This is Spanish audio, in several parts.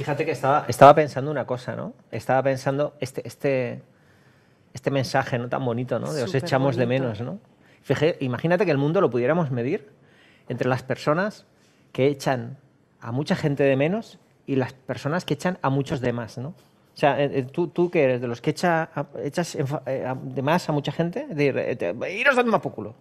Fíjate que estaba, estaba pensando una cosa, ¿no? Estaba pensando este, este, este mensaje no tan bonito, ¿no? De os echamos de menos, ¿no? Fíjate, imagínate que el mundo lo pudiéramos medir entre las personas que echan a mucha gente de menos y las personas que echan a muchos de más, ¿no? O sea, eh, eh, tú, tú que eres de los que echa, echas eh, de más a mucha gente, de iros al mapúculo,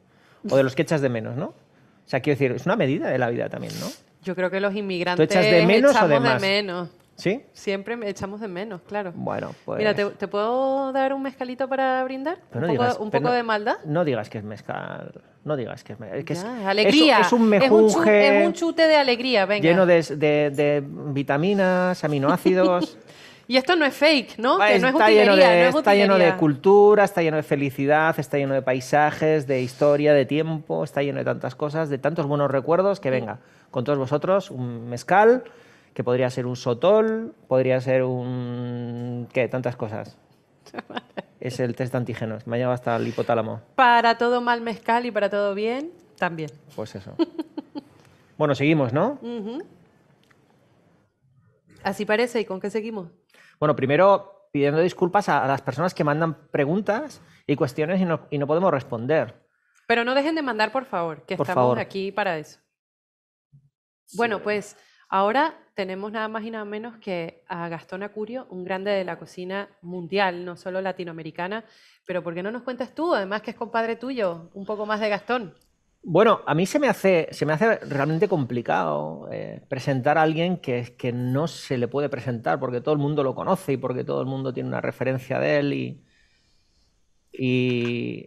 o de los que echas de menos, ¿no? O sea, quiero decir, es una medida de la vida también, ¿no? Yo creo que los inmigrantes echas de menos o de, más? de menos. ¿Sí? Siempre echamos de menos, claro. Bueno, pues... Mira, ¿te, puedo dar un mezcalito para brindar? un poco, de maldad. No digas que es mezcal. No digas que es mezcal. Que es, alegría. Es, un mejuje... Es un, chute, de alegría, venga. Lleno de, vitaminas, aminoácidos... Y esto no es fake, ¿no? no, es Está lleno de cultura, está lleno de felicidad, está lleno de paisajes, de historia, de tiempo, está lleno de tantas cosas, de tantos buenos recuerdos, que venga, con todos vosotros, un mezcal que podría ser un sotol, podría ser un... ¿Qué? Tantas cosas. es el test de antígenos. Me ha llevado hasta el hipotálamo. Para todo mal mezcal y para todo bien, también. Pues eso. bueno, seguimos, ¿no? Así parece. ¿Y con qué seguimos? Bueno, primero pidiendo disculpas a, las personas que mandan preguntas y cuestiones y no, podemos responder. Pero no dejen de mandar, por favor, que estamos aquí para eso. Bueno, pues Ahora tenemos nada más y nada menos que a Gastón Acurio, un grande de la cocina mundial, no solo latinoamericana, pero ¿por qué no nos cuentas tú, además que es compadre tuyo, un poco más de Gastón? Bueno, a mí se me hace, se me hace realmente complicado eh, presentar a alguien que, que no se le puede presentar porque todo el mundo lo conoce y porque todo el mundo tiene una referencia de él. Y, y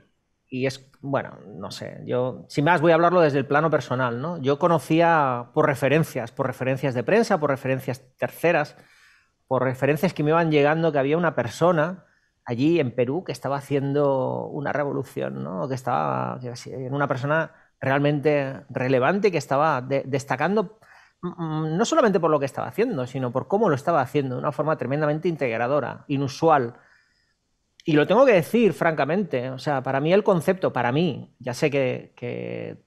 y es, bueno, no sé, yo, sin más voy a hablarlo desde el plano personal, ¿no? Yo conocía por referencias, por referencias de prensa, por referencias terceras, por referencias que me iban llegando que había una persona allí en Perú que estaba haciendo una revolución, ¿no? Que estaba, una persona realmente relevante que estaba destacando mm, mm, no solamente por lo que estaba haciendo, sino por cómo lo estaba haciendo, de una forma tremendamente integradora, inusual, y lo tengo que decir, francamente. O sea, para mí el concepto, para mí, ya sé que,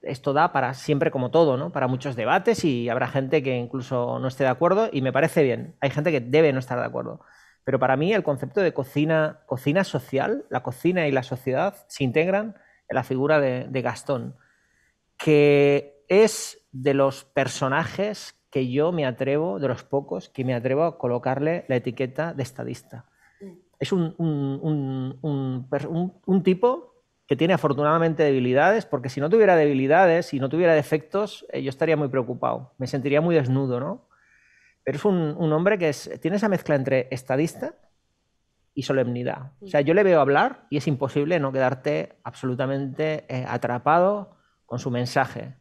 esto da para siempre como todo, Para muchos debates y habrá gente que incluso no esté de acuerdo y me parece bien. Hay gente que debe no estar de acuerdo. Pero para mí el concepto de cocina, cocina social, la cocina y la sociedad se integran en la figura de Gastón, que es de los personajes que yo me atrevo, de los pocos, que me atrevo a colocarle la etiqueta de estadista es un, tipo que tiene afortunadamente debilidades, porque si no tuviera debilidades, y no tuviera defectos, eh, yo estaría muy preocupado, me sentiría muy desnudo, ¿no? Pero es un, hombre que tiene esa mezcla entre estadista y solemnidad. O sea, yo le veo hablar y es imposible no quedarte absolutamente eh, atrapado con su mensaje,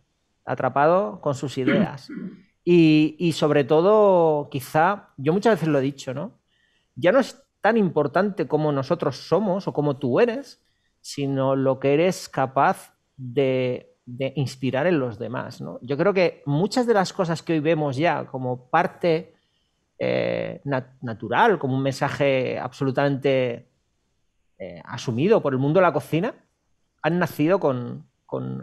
atrapado con sus ideas. Y, sobre todo, quizá, yo muchas veces lo he dicho, ¿no? Ya no es tan importante como nosotros somos o como tú eres, sino lo que eres capaz de, inspirar en los demás. Yo creo que muchas de las cosas que hoy vemos ya como parte eh, natural, como un mensaje absolutamente eh, asumido por el mundo de la cocina, han nacido con,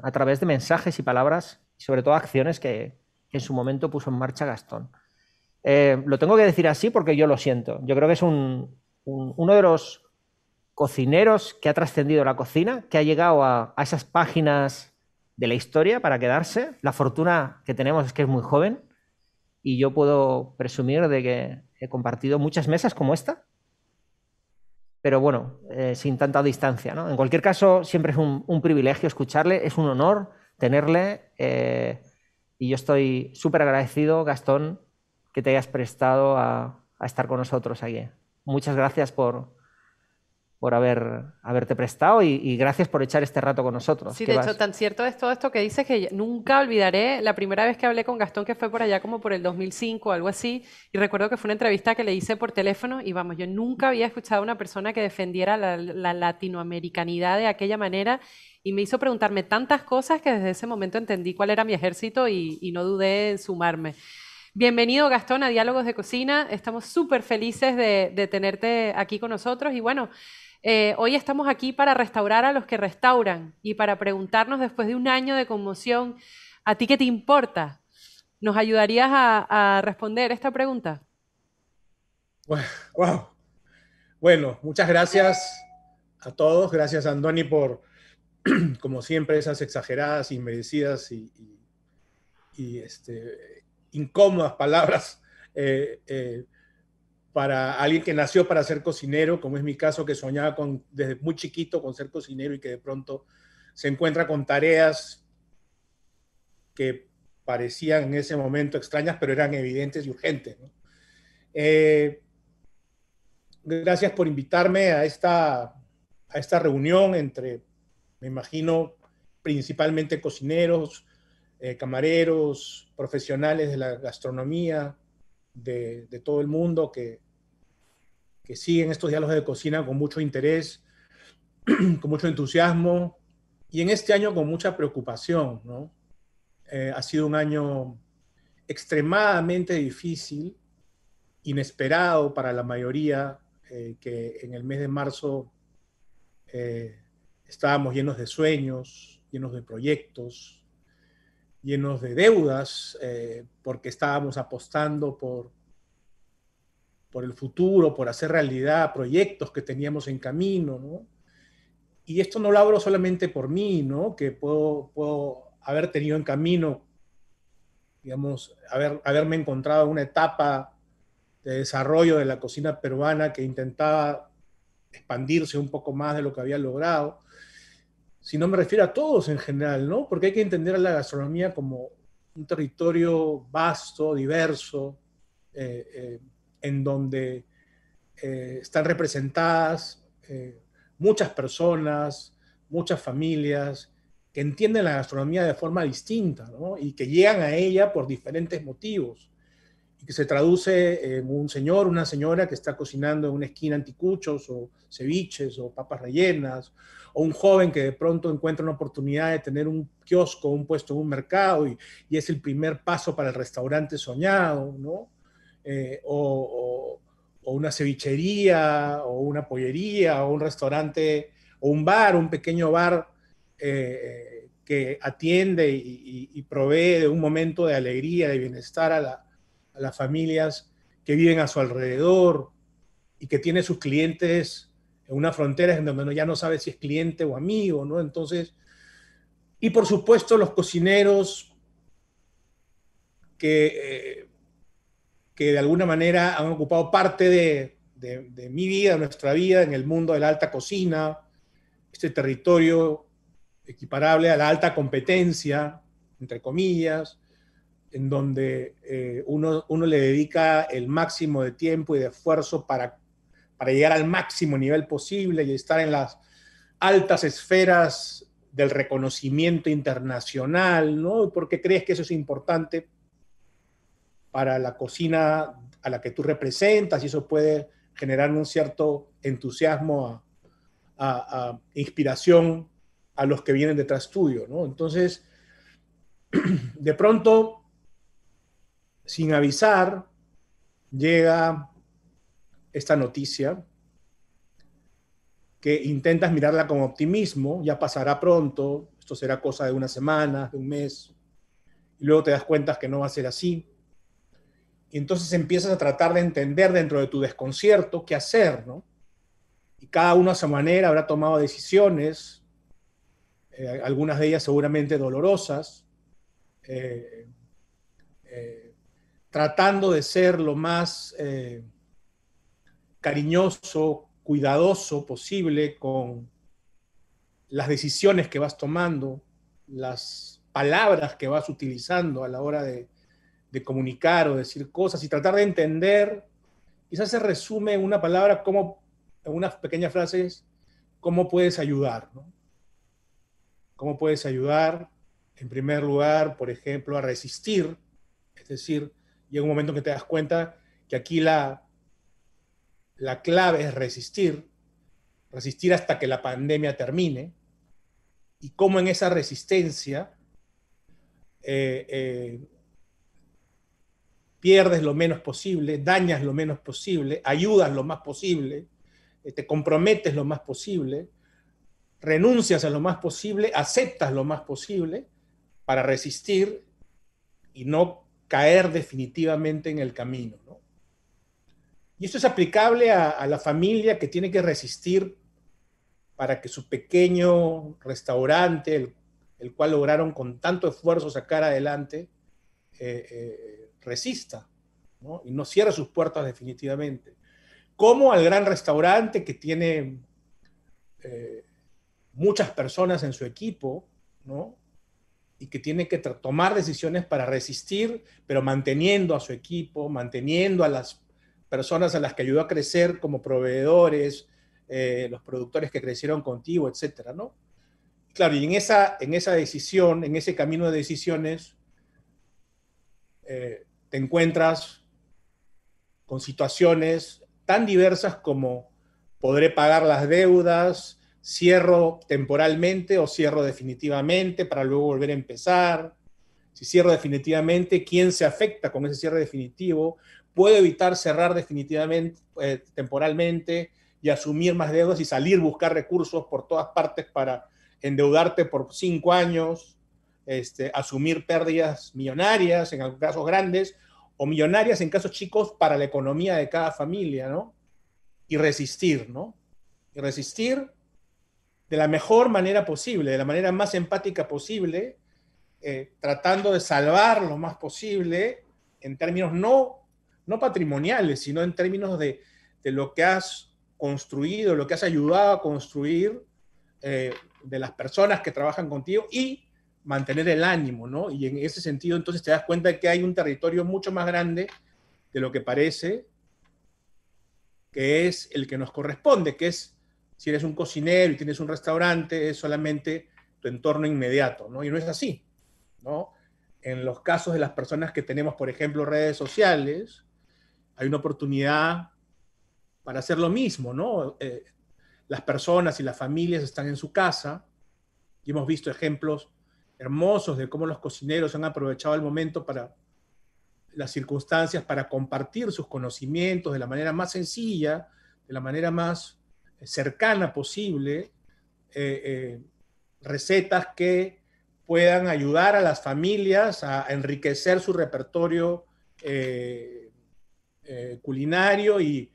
a través de mensajes y palabras, y sobre todo acciones que, en su momento puso en marcha Gastón. Eh, lo tengo que decir así porque yo lo siento. Yo creo que es un, uno de los cocineros que ha trascendido la cocina, que ha llegado a, esas páginas de la historia para quedarse. La fortuna que tenemos es que es muy joven y yo puedo presumir de que he compartido muchas mesas como esta, pero bueno, eh, sin tanta distancia. En cualquier caso, siempre es un, privilegio escucharle, es un honor tenerle eh, y yo estoy súper agradecido, Gastón, que te hayas prestado a, a estar con nosotros aquí muchas gracias por, por haber, haberte prestado y, gracias por echar este rato con nosotros. Sí, de hecho, tan cierto es todo esto que dices que nunca olvidaré la primera vez que hablé con Gastón, que fue por allá como por el 2005 o algo así, y recuerdo que fue una entrevista que le hice por teléfono y vamos, yo nunca había escuchado a una persona que defendiera la, latinoamericanidad de aquella manera y me hizo preguntarme tantas cosas que desde ese momento entendí cuál era mi ejército y no dudé en sumarme. Bienvenido Gastón a Diálogos de Cocina. Estamos súper felices de, tenerte aquí con nosotros y bueno, eh, hoy estamos aquí para restaurar a los que restauran y para preguntarnos después de un año de conmoción, ¿a ti qué te importa? ¿Nos ayudarías a, responder esta pregunta? Wow. Bueno, muchas gracias a todos. Gracias Andoni por, como siempre, esas exageradas, inmerecidas y, y este, incómodas palabras eh, eh, para alguien que nació para ser cocinero, como es mi caso, que soñaba con, desde muy chiquito con ser cocinero y que de pronto se encuentra con tareas que parecían en ese momento extrañas, pero eran evidentes y urgentes. Eh, gracias por invitarme a esta, a esta reunión entre, me imagino, principalmente cocineros, eh, camareros, profesionales de la gastronomía de, todo el mundo que, que, siguen estos diálogos de cocina con mucho interés, con mucho entusiasmo y en este año con mucha preocupación. Eh, ha sido un año extremadamente difícil, inesperado para la mayoría, eh, que en el mes de marzo estábamos llenos de sueños, llenos de proyectos, llenos de deudas, eh, porque estábamos apostando por, por el futuro, por hacer realidad proyectos que teníamos en camino, Y esto no lo hablo solamente por mí, ¿no? Que puedo, haber tenido en camino, digamos, haberme encontrado una etapa de desarrollo de la cocina peruana que intentaba expandirse un poco más de lo que había logrado, si no me refiero a todos en general, ¿no? Porque hay que entender a la gastronomía como un territorio vasto, diverso, eh, eh, en donde eh, están representadas muchas personas, muchas familias que entienden la gastronomía de forma distinta, ¿no? Y que llegan a ella por diferentes motivos que se traduce en eh, un señor, una señora que está cocinando en una esquina anticuchos o ceviches o papas rellenas, o un joven que de pronto encuentra una oportunidad de tener un kiosco, un puesto en un mercado y, es el primer paso para el restaurante soñado, eh, o, una cevichería, o una pollería, o un restaurante, o un bar, un pequeño bar eh, que atiende y, provee un momento de alegría, de bienestar a la a las familias que viven a su alrededor y que tiene sus clientes en una frontera en donde ya no sabe si es cliente o amigo, ¿no? Entonces, y por supuesto los cocineros que, eh, que de alguna manera han ocupado parte de, de mi vida, nuestra vida, en el mundo de la alta cocina, este territorio equiparable a la alta competencia, entre comillas, en donde eh, uno, uno, le dedica el máximo de tiempo y de esfuerzo para, para llegar al máximo nivel posible y estar en las altas esferas del reconocimiento internacional, ¿no? Porque crees que eso es importante para la cocina a la que tú representas y eso puede generar un cierto entusiasmo, a, inspiración a los que vienen detrás tuyo, ¿no? Entonces, de pronto sin avisar, llega esta noticia que intentas mirarla con optimismo, ya pasará pronto, esto será cosa de unas semanas, de un mes, y luego te das cuenta que no va a ser así. Y entonces empiezas a tratar de entender dentro de tu desconcierto qué hacer, ¿no? Y cada uno a su manera habrá tomado decisiones, eh, algunas de ellas seguramente dolorosas, eh, tratando de ser lo más eh, cariñoso, cuidadoso posible con las decisiones que vas tomando, las palabras que vas utilizando a la hora de, comunicar o decir cosas y tratar de entender, quizás se resume en una palabra como, en unas pequeñas frases, cómo puedes ayudar, ¿Cómo puedes ayudar, en primer lugar, por ejemplo, a resistir, es decir, llega un momento que te das cuenta que aquí la, la clave es resistir, resistir hasta que la pandemia termine, y cómo en esa resistencia eh, eh, pierdes lo menos posible, dañas lo menos posible, ayudas lo más posible, eh, te comprometes lo más posible, renuncias a lo más posible, aceptas lo más posible para resistir y no caer definitivamente en el camino. ¿no? Y esto es aplicable a, la familia que tiene que resistir para que su pequeño restaurante, el, cual lograron con tanto esfuerzo sacar adelante, eh, eh, resista ¿no? y no cierre sus puertas definitivamente. Como al gran restaurante que tiene eh, muchas personas en su equipo, ¿no? y que tiene que tomar decisiones para resistir, pero manteniendo a su equipo, manteniendo a las personas a las que ayudó a crecer como proveedores, eh, los productores que crecieron contigo, etcétera, ¿no? Claro, y en esa, en esa decisión, en ese camino de decisiones, eh, te encuentras con situaciones tan diversas como podré pagar las deudas, cierro temporalmente o cierro definitivamente para luego volver a empezar. Si cierro definitivamente, ¿quién se afecta con ese cierre definitivo? Puede evitar cerrar definitivamente, eh, temporalmente y asumir más deudas y salir buscar recursos por todas partes para endeudarte por cinco años, este, asumir pérdidas millonarias, en casos grandes, o millonarias en casos chicos para la economía de cada familia, ¿no? Y resistir, ¿no? Y resistir de la mejor manera posible, de la manera más empática posible, eh, tratando de salvar lo más posible en términos no, no patrimoniales, sino en términos de, lo que has construido, lo que has ayudado a construir eh, de las personas que trabajan contigo y mantener el ánimo, ¿no? Y en ese sentido, entonces te das cuenta de que hay un territorio mucho más grande de lo que parece, que es el que nos corresponde, que es si eres un cocinero y tienes un restaurante, es solamente tu entorno inmediato, ¿no? Y no es así, ¿no? En los casos de las personas que tenemos, por ejemplo, redes sociales, hay una oportunidad para hacer lo mismo, ¿no? Eh, las personas y las familias están en su casa y hemos visto ejemplos hermosos de cómo los cocineros han aprovechado el momento para las circunstancias para compartir sus conocimientos de la manera más sencilla, de la manera más cercana posible eh, eh, recetas que puedan ayudar a las familias a enriquecer su repertorio eh, culinario y,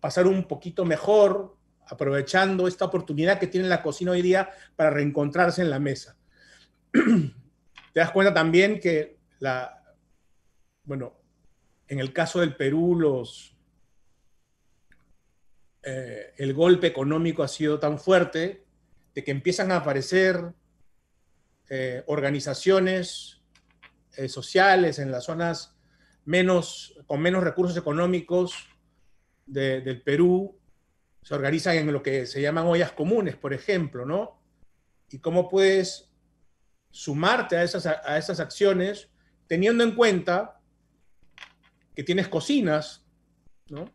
pasar un poquito mejor aprovechando esta oportunidad que tiene la cocina hoy día para reencontrarse en la mesa. Te das cuenta también que la, bueno, en el caso del Perú, los, eh, el golpe económico ha sido tan fuerte de que empiezan a aparecer eh, organizaciones eh, sociales en las zonas menos, con menos recursos económicos del Perú, se organizan en lo que se llaman ollas comunes, por ejemplo, ¿no? Y cómo puedes sumarte a esas, a esas acciones teniendo en cuenta que tienes cocinas, ¿no?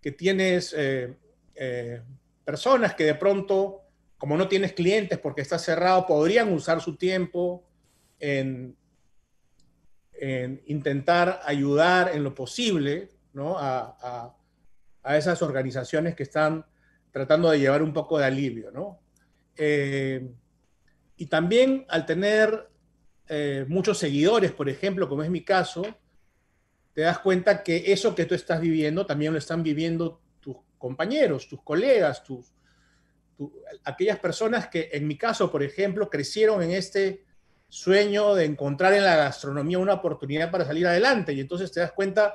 que tienes eh, eh, personas que de pronto, como no tienes clientes porque está cerrado, podrían usar su tiempo en, intentar ayudar en lo posible a, esas organizaciones que están tratando de llevar un poco de alivio. Eh, y también al tener muchos seguidores, por ejemplo, como es mi caso, te das cuenta que eso que tú estás viviendo también lo están viviendo tus compañeros, tus colegas, tus, aquellas personas que en mi caso, por ejemplo, crecieron en este sueño de encontrar en la gastronomía una oportunidad para salir adelante y entonces te das cuenta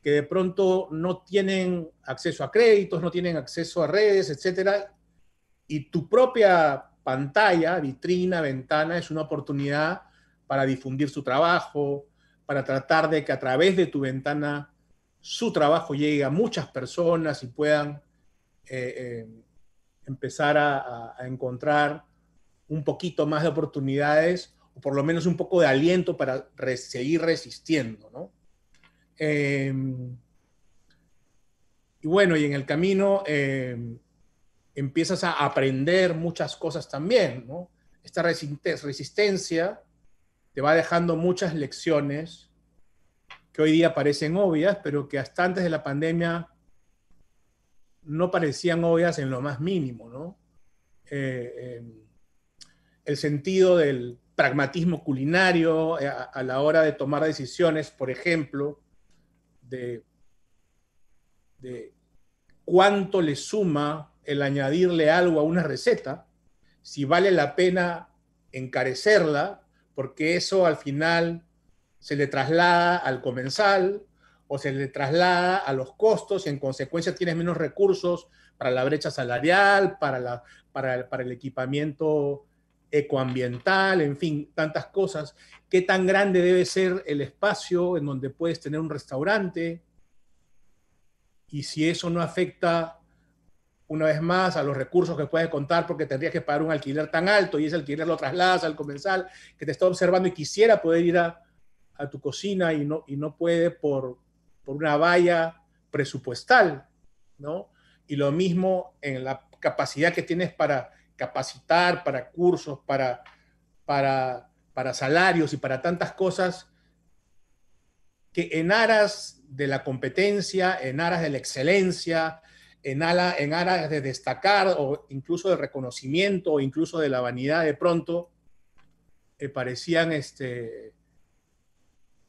que de pronto no tienen acceso a créditos, no tienen acceso a redes, etcétera, y tu propia pantalla, vitrina, ventana es una oportunidad para difundir su trabajo, para tratar de que a través de tu ventana su trabajo llegue a muchas personas y puedan eh, eh, empezar a, encontrar un poquito más de oportunidades o por lo menos un poco de aliento para seguir resistiendo, ¿no? Em, y bueno, y en el camino em, empiezas a aprender muchas cosas también, ¿no? Esta resistencia te va dejando muchas lecciones que hoy día parecen obvias, pero que hasta antes de la pandemia no parecían obvias en lo más mínimo, eh, em, el sentido del pragmatismo culinario eh, a, la hora de tomar decisiones, por ejemplo, de cuánto le suma el añadirle algo a una receta, si vale la pena encarecerla porque eso al final se le traslada al comensal o se le traslada a los costos y en consecuencia tienes menos recursos para la brecha salarial, para, el equipamiento ecoambiental, en fin, tantas cosas. ¿Qué tan grande debe ser el espacio en donde puedes tener un restaurante? Y si eso no afecta una vez más a los recursos que puedes contar porque tendrías que pagar un alquiler tan alto y ese alquiler lo trasladas al comensal que te está observando y quisiera poder ir a, tu cocina y no, y no puede por, por una valla presupuestal, ¿no? Y lo mismo en la capacidad que tienes para capacitar, para cursos, para, para, para salarios y para tantas cosas que en aras de la competencia, en aras de la excelencia, en, ala, en aras de destacar o incluso de reconocimiento o incluso de la vanidad de pronto, eh, parecían este,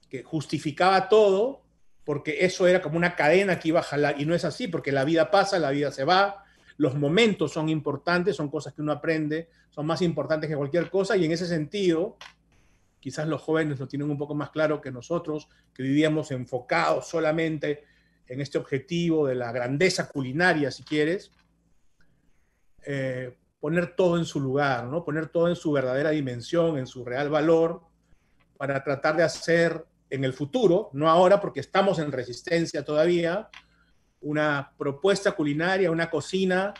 que justificaba todo porque eso era como una cadena que iba a jalar y no es así porque la vida pasa, la vida se va, los momentos son importantes, son cosas que uno aprende, son más importantes que cualquier cosa y en ese sentido quizás los jóvenes lo tienen un poco más claro que nosotros que vivíamos enfocados solamente en este objetivo de la grandeza culinaria, si quieres, eh, poner todo en su lugar, ¿no? poner todo en su verdadera dimensión, en su real valor, para tratar de hacer en el futuro, no ahora porque estamos en resistencia todavía, una propuesta culinaria, una cocina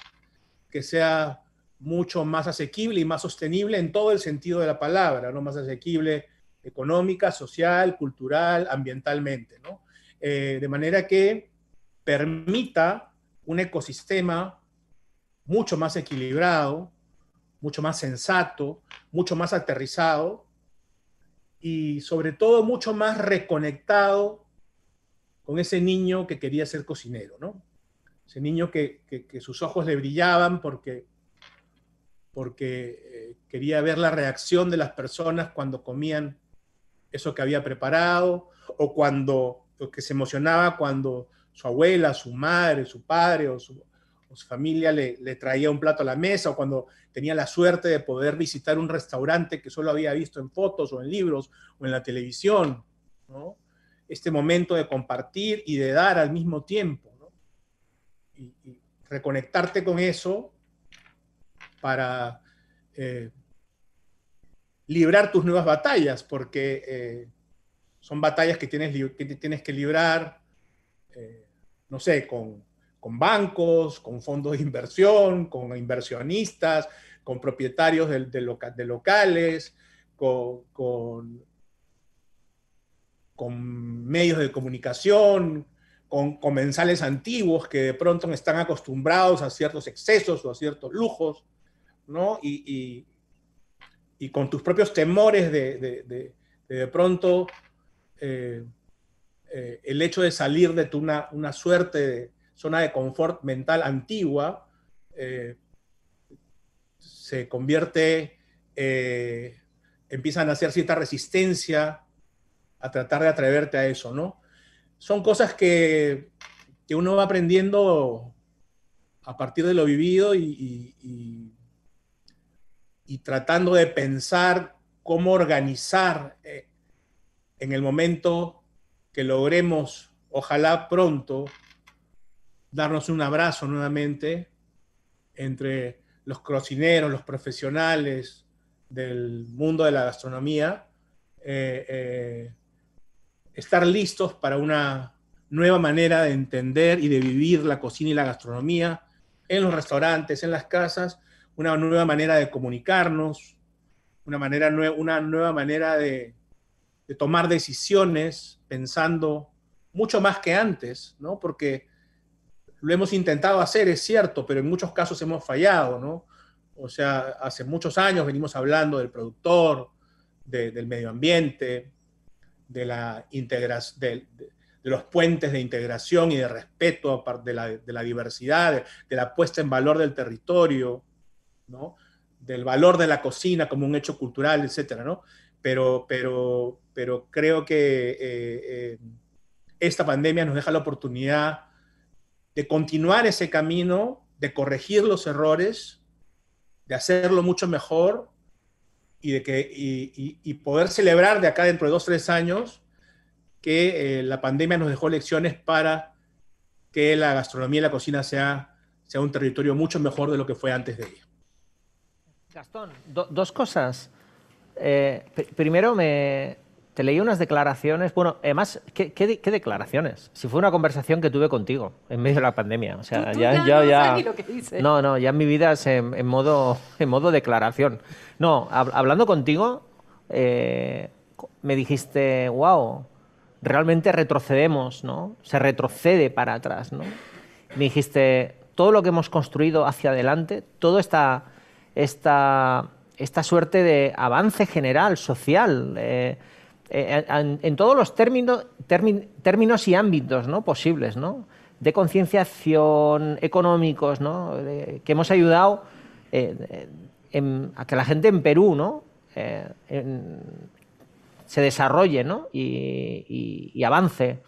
que sea mucho más asequible y más sostenible en todo el sentido de la palabra, ¿no? más asequible económica, social, cultural, ambientalmente. ¿no? Eh, de manera que permita un ecosistema mucho más equilibrado, mucho más sensato, mucho más aterrizado y sobre todo mucho más reconectado con ese niño que quería ser cocinero, ¿no? Ese niño que, sus ojos le brillaban porque, porque eh, quería ver la reacción de las personas cuando comían eso que había preparado o cuando que se emocionaba cuando su abuela, su madre, su padre o su, familia le, traía un plato a la mesa, o cuando tenía la suerte de poder visitar un restaurante que solo había visto en fotos o en libros o en la televisión, Este momento de compartir y de dar al mismo tiempo, y, reconectarte con eso para eh, librar tus nuevas batallas, porque eh, son batallas que tienes, que tienes que librar, eh, no sé, con, bancos, con fondos de inversión, con inversionistas, con propietarios de, locales, con, medios de comunicación, con comensales antiguos que de pronto están acostumbrados a ciertos excesos o a ciertos lujos, ¿no? Y, con tus propios temores de, de pronto eh, eh, el hecho de salir de una, suerte de zona de confort mental antigua eh, se convierte, empiezan a hacer cierta resistencia a tratar de atreverte a eso, ¿no? Son cosas que, uno va aprendiendo a partir de lo vivido y tratando de pensar cómo organizar en el momento que logremos, ojalá pronto, darnos un abrazo nuevamente entre los cocineros, los profesionales del mundo de la gastronomía, eh, eh, estar listos para una nueva manera de entender y de vivir la cocina y la gastronomía en los restaurantes, en las casas, una nueva manera de comunicarnos, una, manera una nueva manera de, de tomar decisiones pensando mucho más que antes, ¿no? Porque lo hemos intentado hacer, es cierto, pero en muchos casos hemos fallado, ¿no? O sea, hace muchos años venimos hablando del productor, del medio ambiente, de, la de, los puentes de integración y de respeto de la, de la diversidad, de, la puesta en valor del territorio, ¿no? del valor de la cocina como un hecho cultural, etcétera, ¿no? Pero, pero pero creo que eh, eh, esta pandemia nos deja la oportunidad de continuar ese camino, de corregir los errores, de hacerlo mucho mejor y, de que, y, poder celebrar de acá dentro de dos, tres años que eh, la pandemia nos dejó lecciones para que la gastronomía y la cocina sea, sea un territorio mucho mejor de lo que fue antes de ella. Gastón, dos cosas. primero, me, te leí unas declaraciones, bueno, además, ¿qué, declaraciones? Si fue una conversación que tuve contigo en medio de la pandemia, o sea, ya, ya, no ya... en No, ya mi vida es en, modo, en modo declaración. No, hablando contigo, eh, me dijiste, wow, realmente retrocedemos, ¿no? Se retrocede para atrás, ¿no? Me dijiste, todo lo que hemos construido hacia adelante, toda esta, esta, esta suerte de avance general, social, eh, eh, eh, en, todos los términos, y ámbitos posibles, de concienciación, económicos, que hemos ayudado eh, a que la gente en Perú se desarrolle y, avance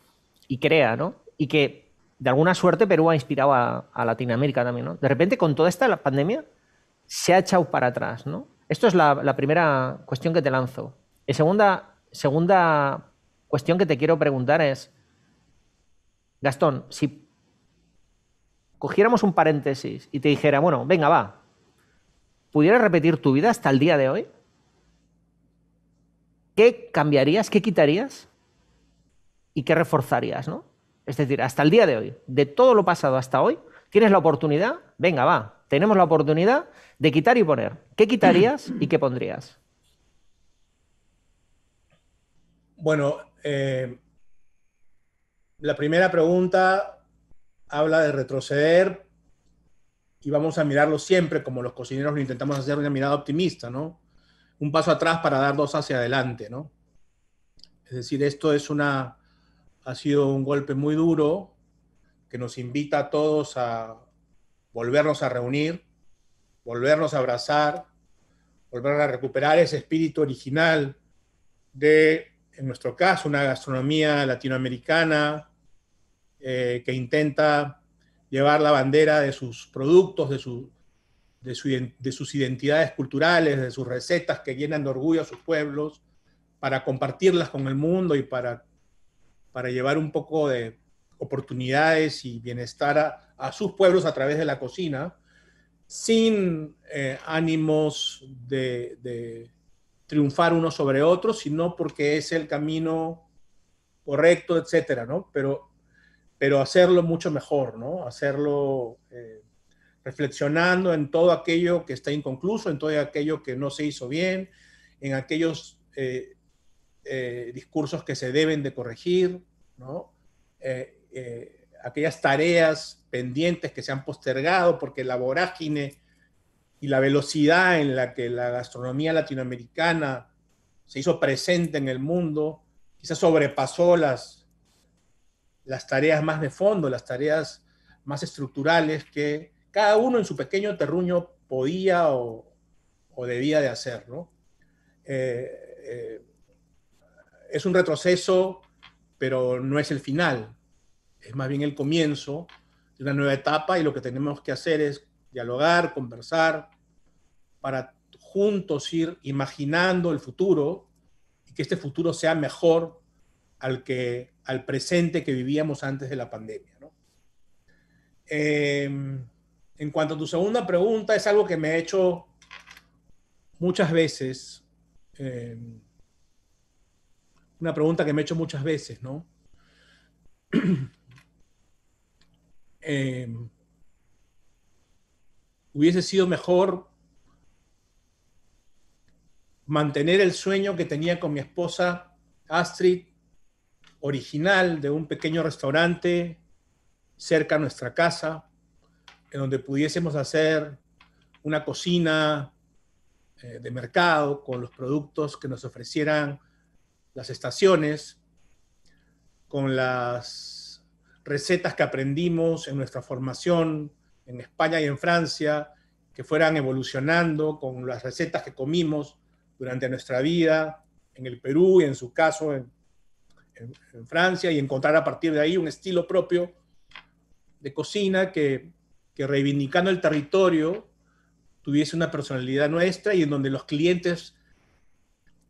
y crea, y que de alguna suerte Perú ha inspirado a, Latinoamérica también. De repente, con toda esta pandemia, se ha echado para atrás. ¿no? Esto es la, primera cuestión que te lanzo. En segunda segunda cuestión que te quiero preguntar es, Gastón, si cogiéramos un paréntesis y te dijera, bueno, venga, va, ¿pudieras repetir tu vida hasta el día de hoy? ¿Qué cambiarías? ¿Qué quitarías? ¿Y qué reforzarías? ¿no? Es decir, hasta el día de hoy, de todo lo pasado hasta hoy, tienes la oportunidad, venga, va, tenemos la oportunidad de quitar y poner. ¿Qué quitarías y qué pondrías? Bueno, eh, la primera pregunta habla de retroceder y vamos a mirarlo siempre como los cocineros lo intentamos hacer una mirada optimista, ¿no? Un paso atrás para dar dos hacia adelante, ¿no? Es decir, esto es una, ha sido un golpe muy duro que nos invita a todos a volvernos a reunir, volvernos a abrazar, volver a recuperar ese espíritu original de en nuestro caso, una gastronomía latinoamericana eh, que intenta llevar la bandera de sus productos, de, de, sus identidades culturales, de sus recetas que llenan de orgullo a sus pueblos, para compartirlas con el mundo y para, para llevar un poco de oportunidades y bienestar a, sus pueblos a través de la cocina, sin eh, ánimos de triunfar uno sobre otro, sino porque es el camino correcto, etcétera, ¿no? Pero, pero hacerlo mucho mejor, ¿no? Hacerlo eh, reflexionando en todo aquello que está inconcluso, en todo aquello que no se hizo bien, en aquellos eh, eh, discursos que se deben de corregir, ¿no? aquellas tareas pendientes que se han postergado porque la vorágine y la velocidad en la que la gastronomía latinoamericana se hizo presente en el mundo, quizás sobrepasó las, las tareas más de fondo, las tareas más estructurales que cada uno en su pequeño terruño podía o, debía de hacer. Eh, eh, es un retroceso, pero no es el final, es más bien el comienzo de una nueva etapa y lo que tenemos que hacer es dialogar, conversar, para juntos ir imaginando el futuro y que este futuro sea mejor al, que, al presente que vivíamos antes de la pandemia. Em, en cuanto a tu segunda pregunta, es algo que me he hecho muchas veces, em, una pregunta que me he hecho muchas veces, ¿no? Em, hubiese sido mejor mantener el sueño que tenía con mi esposa Astrid, original de un pequeño restaurante cerca a nuestra casa, en donde pudiésemos hacer una cocina eh, de mercado con los productos que nos ofrecieran las estaciones, con las recetas que aprendimos en nuestra formación en España y en Francia, que fueran evolucionando con las recetas que comimos durante nuestra vida, en el Perú y en su caso en, Francia, y encontrar a partir de ahí un estilo propio de cocina que, que reivindicando el territorio tuviese una personalidad nuestra y en donde los clientes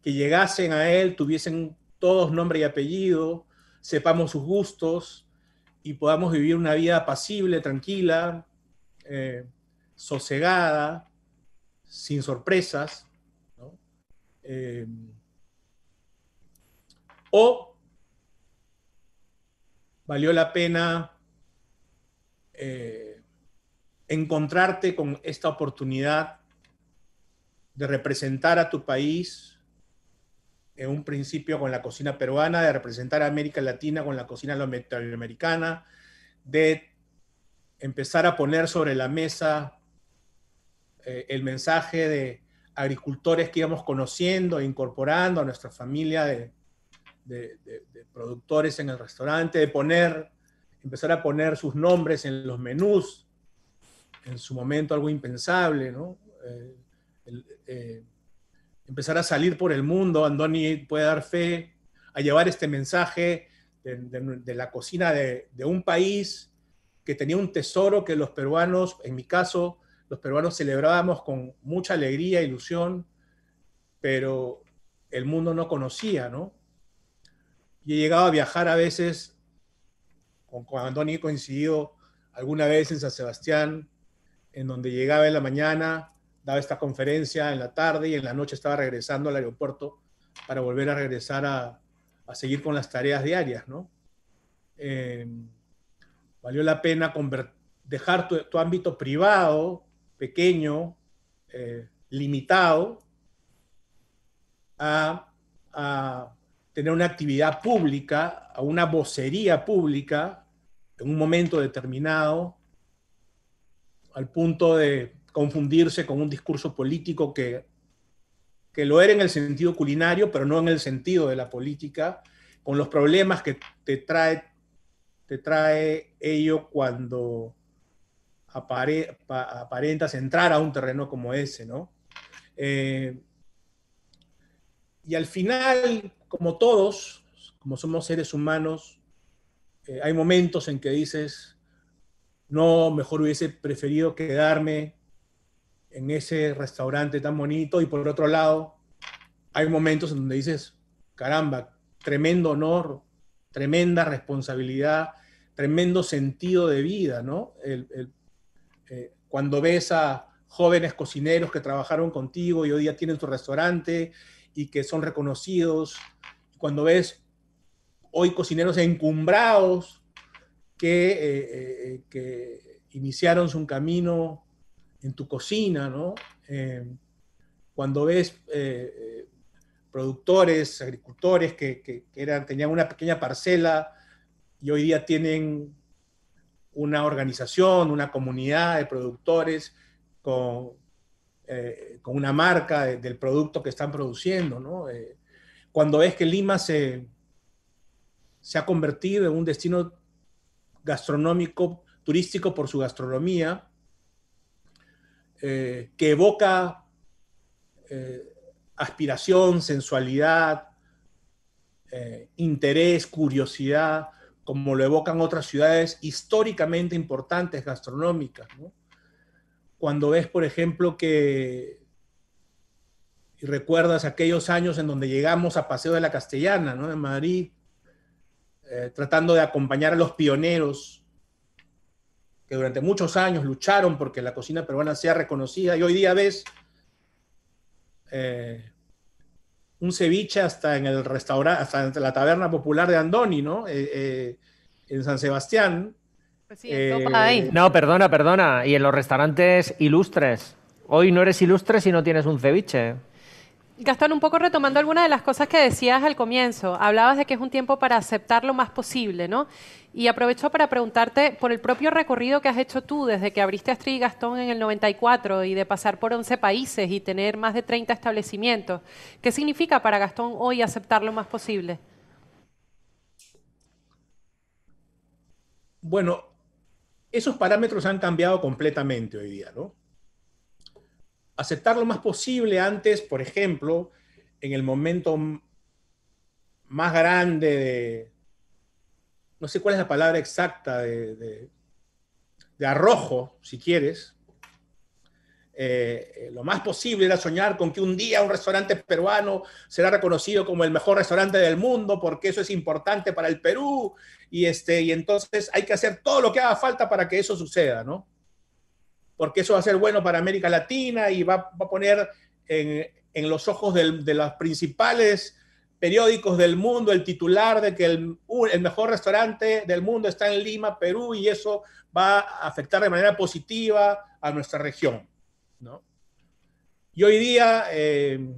que llegasen a él tuviesen todos nombre y apellido, sepamos sus gustos y podamos vivir una vida pasible, tranquila, eh, sosegada, sin sorpresas, ¿no? Eh, o valió la pena eh, encontrarte con esta oportunidad de representar a tu país en un principio con la cocina peruana, de representar a América Latina con la cocina latinoamericana, de empezar a poner sobre la mesa eh, el mensaje de agricultores que íbamos conociendo e incorporando a nuestra familia de, productores en el restaurante, de poner, empezar a poner sus nombres en los menús, en su momento algo impensable, ¿no? Eh, eh, empezar a salir por el mundo, Andoni puede dar fe, a llevar este mensaje de, de la cocina de un país que tenía un tesoro que los peruanos, en mi caso, los peruanos celebrábamos con mucha alegría, ilusión, pero el mundo no conocía, ¿no? Y he llegado a viajar a veces, con, con ni he coincidido alguna vez en San Sebastián, en donde llegaba en la mañana, daba esta conferencia en la tarde y en la noche estaba regresando al aeropuerto para volver a regresar a, seguir con las tareas diarias, ¿no? Eh, valió la pena dejar tu, ámbito privado, pequeño, eh, limitado, a, tener una actividad pública, a una vocería pública en un momento determinado, al punto de confundirse con un discurso político que, que lo era en el sentido culinario, pero no en el sentido de la política, con los problemas que te trae te trae ello cuando aparentas entrar a un terreno como ese, ¿no? Eh, y al final, como todos, como somos seres humanos, eh, hay momentos en que dices, no, mejor hubiese preferido quedarme en ese restaurante tan bonito. Y por otro lado, hay momentos en donde dices, caramba, tremendo honor tremenda responsabilidad, tremendo sentido de vida, ¿no? Eh, cuando ves a jóvenes cocineros que trabajaron contigo y hoy día tienen su restaurante y que son reconocidos, cuando ves hoy cocineros encumbrados que, eh, eh, que iniciaron su camino en tu cocina, ¿no? cuando ves productores, agricultores que, eran, tenían una pequeña parcela y hoy día tienen una organización, una comunidad de productores con, eh, una marca del producto que están produciendo. Eh, cuando ves que Lima se, se ha convertido en un destino gastronómico, turístico por su gastronomía, eh, que evoca aspiración, sensualidad, eh, interés, curiosidad, como lo evocan otras ciudades históricamente importantes gastronómicas. Cuando ves, por ejemplo, que y recuerdas aquellos años en donde llegamos a Paseo de la Castellana, ¿no? En Madrid, eh, tratando de acompañar a los pioneros que durante muchos años lucharon porque la cocina peruana sea reconocida y hoy día ves eh, un ceviche hasta en el restaurante, hasta la taberna popular de Andoni, ¿no? Eh, eh, en San Sebastián. Pues no, perdona, perdona. Y en los restaurantes ilustres. Hoy no eres ilustre si no tienes un ceviche. Gastón, un poco retomando algunas de las cosas que decías al comienzo, hablabas de que es un tiempo para aceptar lo más posible, ¿no? Y aprovecho para preguntarte por el propio recorrido que has hecho tú desde que abriste Astrid y Gastón en el 94 y de pasar por 11 países y tener más de 30 establecimientos. ¿Qué significa para Gastón hoy aceptar lo más posible? Bueno, esos parámetros han cambiado completamente hoy día, ¿no? aceptar lo más posible antes, por ejemplo, en el momento más grande de, no sé cuál es la palabra exacta, de, arrojo, si quieres. Eh, eh, lo más posible era soñar con que un día un restaurante peruano será reconocido como el mejor restaurante del mundo, porque eso es importante para el Perú, y, este, y entonces hay que hacer todo lo que haga falta para que eso suceda, ¿no? porque eso va a ser bueno para América Latina y va, a poner en, los ojos de los principales periódicos del mundo el titular de que el, mejor restaurante del mundo está en Lima, Perú, y eso va a afectar de manera positiva a nuestra región. Y hoy día... Eh,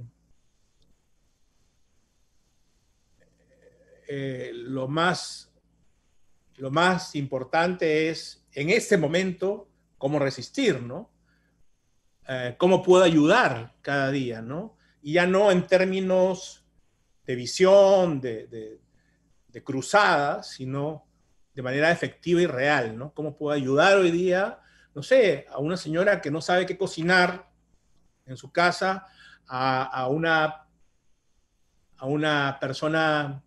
eh, lo, más, lo más importante es, en este momento, cómo resistir, ¿no? Eh, cómo puedo ayudar cada día, ¿no? Y ya no en términos de visión, de, de, cruzada, sino de manera efectiva y real, ¿no? Cómo puedo ayudar hoy día, no sé, a una señora que no sabe qué cocinar en su casa, a, una, a una persona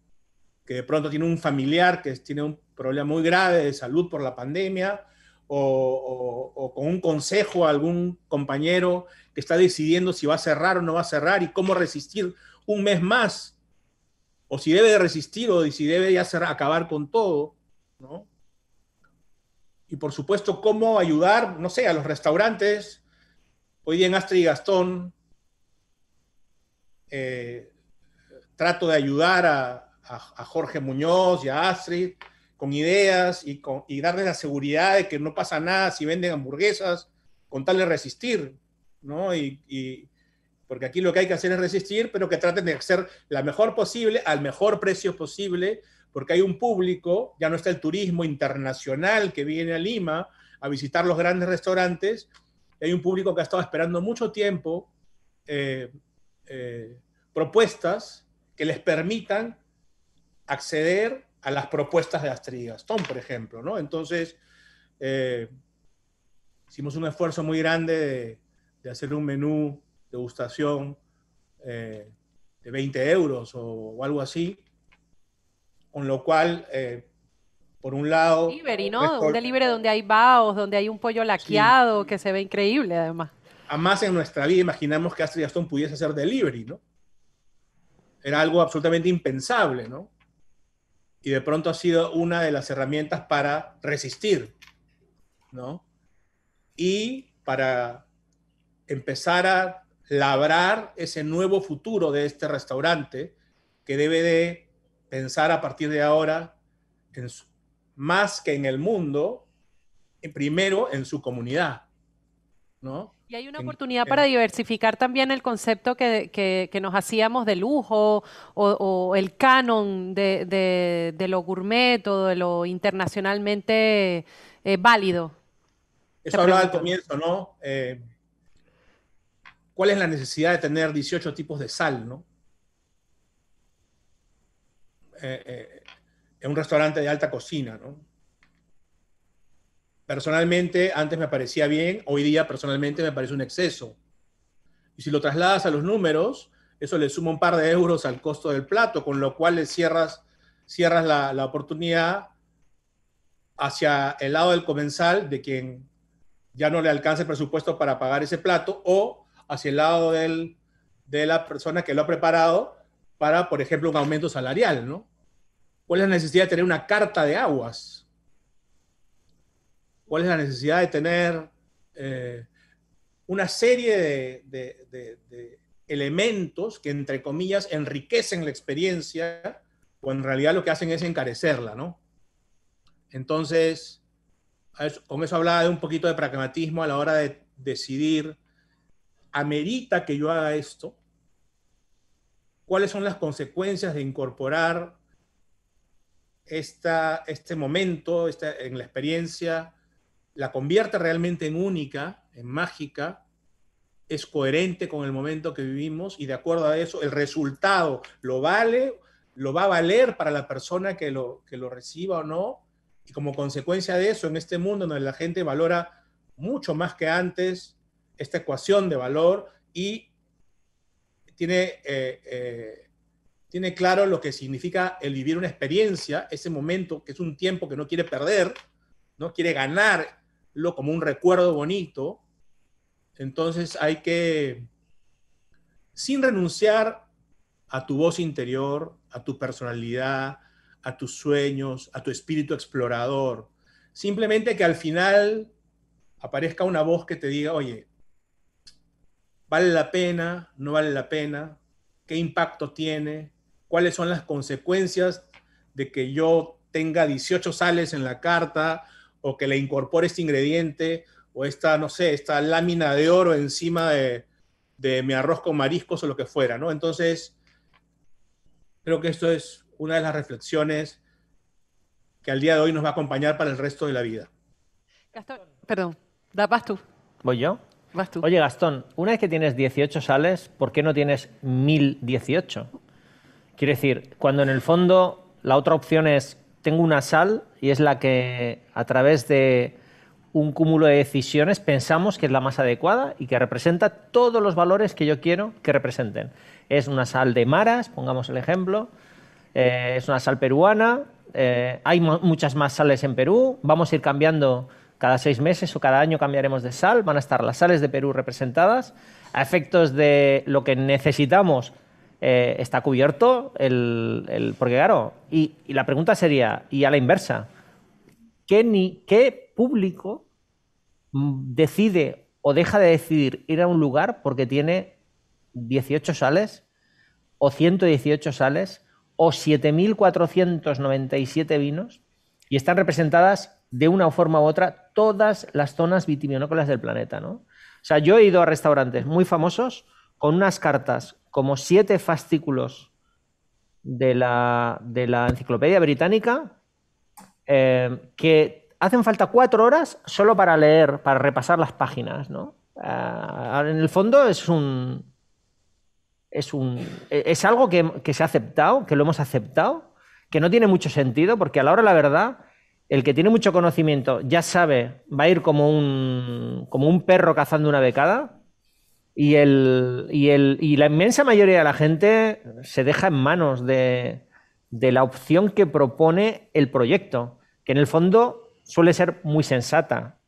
que de pronto tiene un familiar que tiene un problema muy grave de salud por la pandemia, o, con un consejo a algún compañero que está decidiendo si va a cerrar o no va a cerrar y cómo resistir un mes más, o si debe de resistir o si debe ya acabar con todo, ¿no? Y por supuesto, cómo ayudar, no sé, a los restaurantes. Hoy en Astrid y Gastón eh, trato de ayudar a, a Jorge Muñoz y a Astrid con ideas y, con, y darles la seguridad de que no pasa nada si venden hamburguesas, con tal de resistir, ¿no? Y, porque aquí lo que hay que hacer es resistir, pero que traten de hacer la mejor posible, al mejor precio posible, porque hay un público, ya no está el turismo internacional que viene a Lima a visitar los grandes restaurantes, hay un público que ha estado esperando mucho tiempo eh, eh, propuestas que les permitan acceder a las propuestas de Astrid Gastón, por ejemplo, ¿no? Entonces, eh, hicimos un esfuerzo muy grande de, hacer un menú degustación eh, de 20 euros o, algo así, con lo cual, eh, por un lado... Delivery, ¿no? Un delivery donde hay baos, donde hay un pollo laqueado, que se ve increíble además. Además, en nuestra vida imaginamos que Astrid Gastón pudiese hacer delivery, ¿no? Era algo absolutamente impensable, ¿no? y de pronto ha sido una de las herramientas para resistir, ¿no? Y para empezar a labrar ese nuevo futuro de este restaurante que debe de pensar a partir de ahora en más que en el mundo, primero en su comunidad, ¿no? Y hay una oportunidad para diversificar también el concepto que, nos hacíamos de lujo o, el canon de, lo gourmet o de lo internacionalmente eh, válido. Eso hablaba al comienzo, ¿no? Eh, ¿Cuál es la necesidad de tener 18 tipos de sal, ¿no? Eh, en un restaurante de alta cocina, ¿no? personalmente antes me parecía bien, hoy día personalmente me parece un exceso. Y si lo trasladas a los números, eso le suma un par de euros al costo del plato, con lo cual le cierras, cierras la, oportunidad hacia el lado del comensal, de quien ya no le alcanza el presupuesto para pagar ese plato, o hacia el lado de la persona que lo ha preparado para, por ejemplo, un aumento salarial, ¿no? ¿Cuál es la necesidad de tener una carta de aguas? cuál es la necesidad de tener eh, una serie de, elementos que, entre comillas, enriquecen la experiencia, o en realidad lo que hacen es encarecerla, ¿no? Entonces, con eso hablaba de un poquito de pragmatismo a la hora de decidir, ¿amerita que yo haga esto? ¿Cuáles son las consecuencias de incorporar esta, este momento en la experiencia la convierte realmente en única, en mágica, es coherente con el momento que vivimos y de acuerdo a eso el resultado lo vale, lo va a valer para la persona que lo, que lo reciba o no. Y como consecuencia de eso, en este mundo donde la gente valora mucho más que antes esta ecuación de valor y tiene, eh, eh, tiene claro lo que significa el vivir una experiencia, ese momento que es un tiempo que no quiere perder, no quiere ganar como un recuerdo bonito. Entonces hay que, sin renunciar a tu voz interior, a tu personalidad, a tus sueños, a tu espíritu explorador, simplemente que al final aparezca una voz que te diga, oye, ¿vale la pena? ¿No vale la pena? ¿Qué impacto tiene? ¿Cuáles son las consecuencias de que yo tenga 18 sales en la carta o que le incorpore este ingrediente o esta, no sé, esta lámina de oro encima de, mi arroz con mariscos o lo que fuera, ¿no? Entonces, creo que esto es una de las reflexiones que al día de hoy nos va a acompañar para el resto de la vida. Gastón, perdón, vas tú. ¿Voy yo? Vas tú. Oye, Gastón, una vez que tienes 18 sales, ¿por qué no tienes 1018? Quiero decir, cuando en el fondo la otra opción es tengo una sal y es la que a través de un cúmulo de decisiones pensamos que es la más adecuada y que representa todos los valores que yo quiero que representen. Es una sal de maras, pongamos el ejemplo, eh, es una sal peruana, eh, hay muchas más sales en Perú, vamos a ir cambiando cada seis meses o cada año cambiaremos de sal, van a estar las sales de Perú representadas, a efectos de lo que necesitamos eh, está cubierto el, el, Porque claro, y, la pregunta sería, y a la inversa, ¿qué, ni, ¿qué público decide o deja de decidir ir a un lugar porque tiene 18 sales o 118 sales o 7.497 vinos y están representadas de una forma u otra todas las zonas vitivinícolas del planeta, ¿no? O sea, yo he ido a restaurantes muy famosos con unas cartas como siete fascículos de la, Enciclopedia Británica eh, que hacen falta cuatro horas solo para leer, para repasar las páginas, ¿no? Ah, en el fondo es un. Es, e, es algo que, que, se ha aceptado, que lo hemos aceptado, que no tiene mucho sentido, porque a la hora la verdad, el que tiene mucho conocimiento ya sabe, va a ir como un, como un perro cazando una becada, y, el, la inmensa mayoría de la gente se deja en manos de, la opción que propone el proyecto, que en el fondo suele ser muy sensata.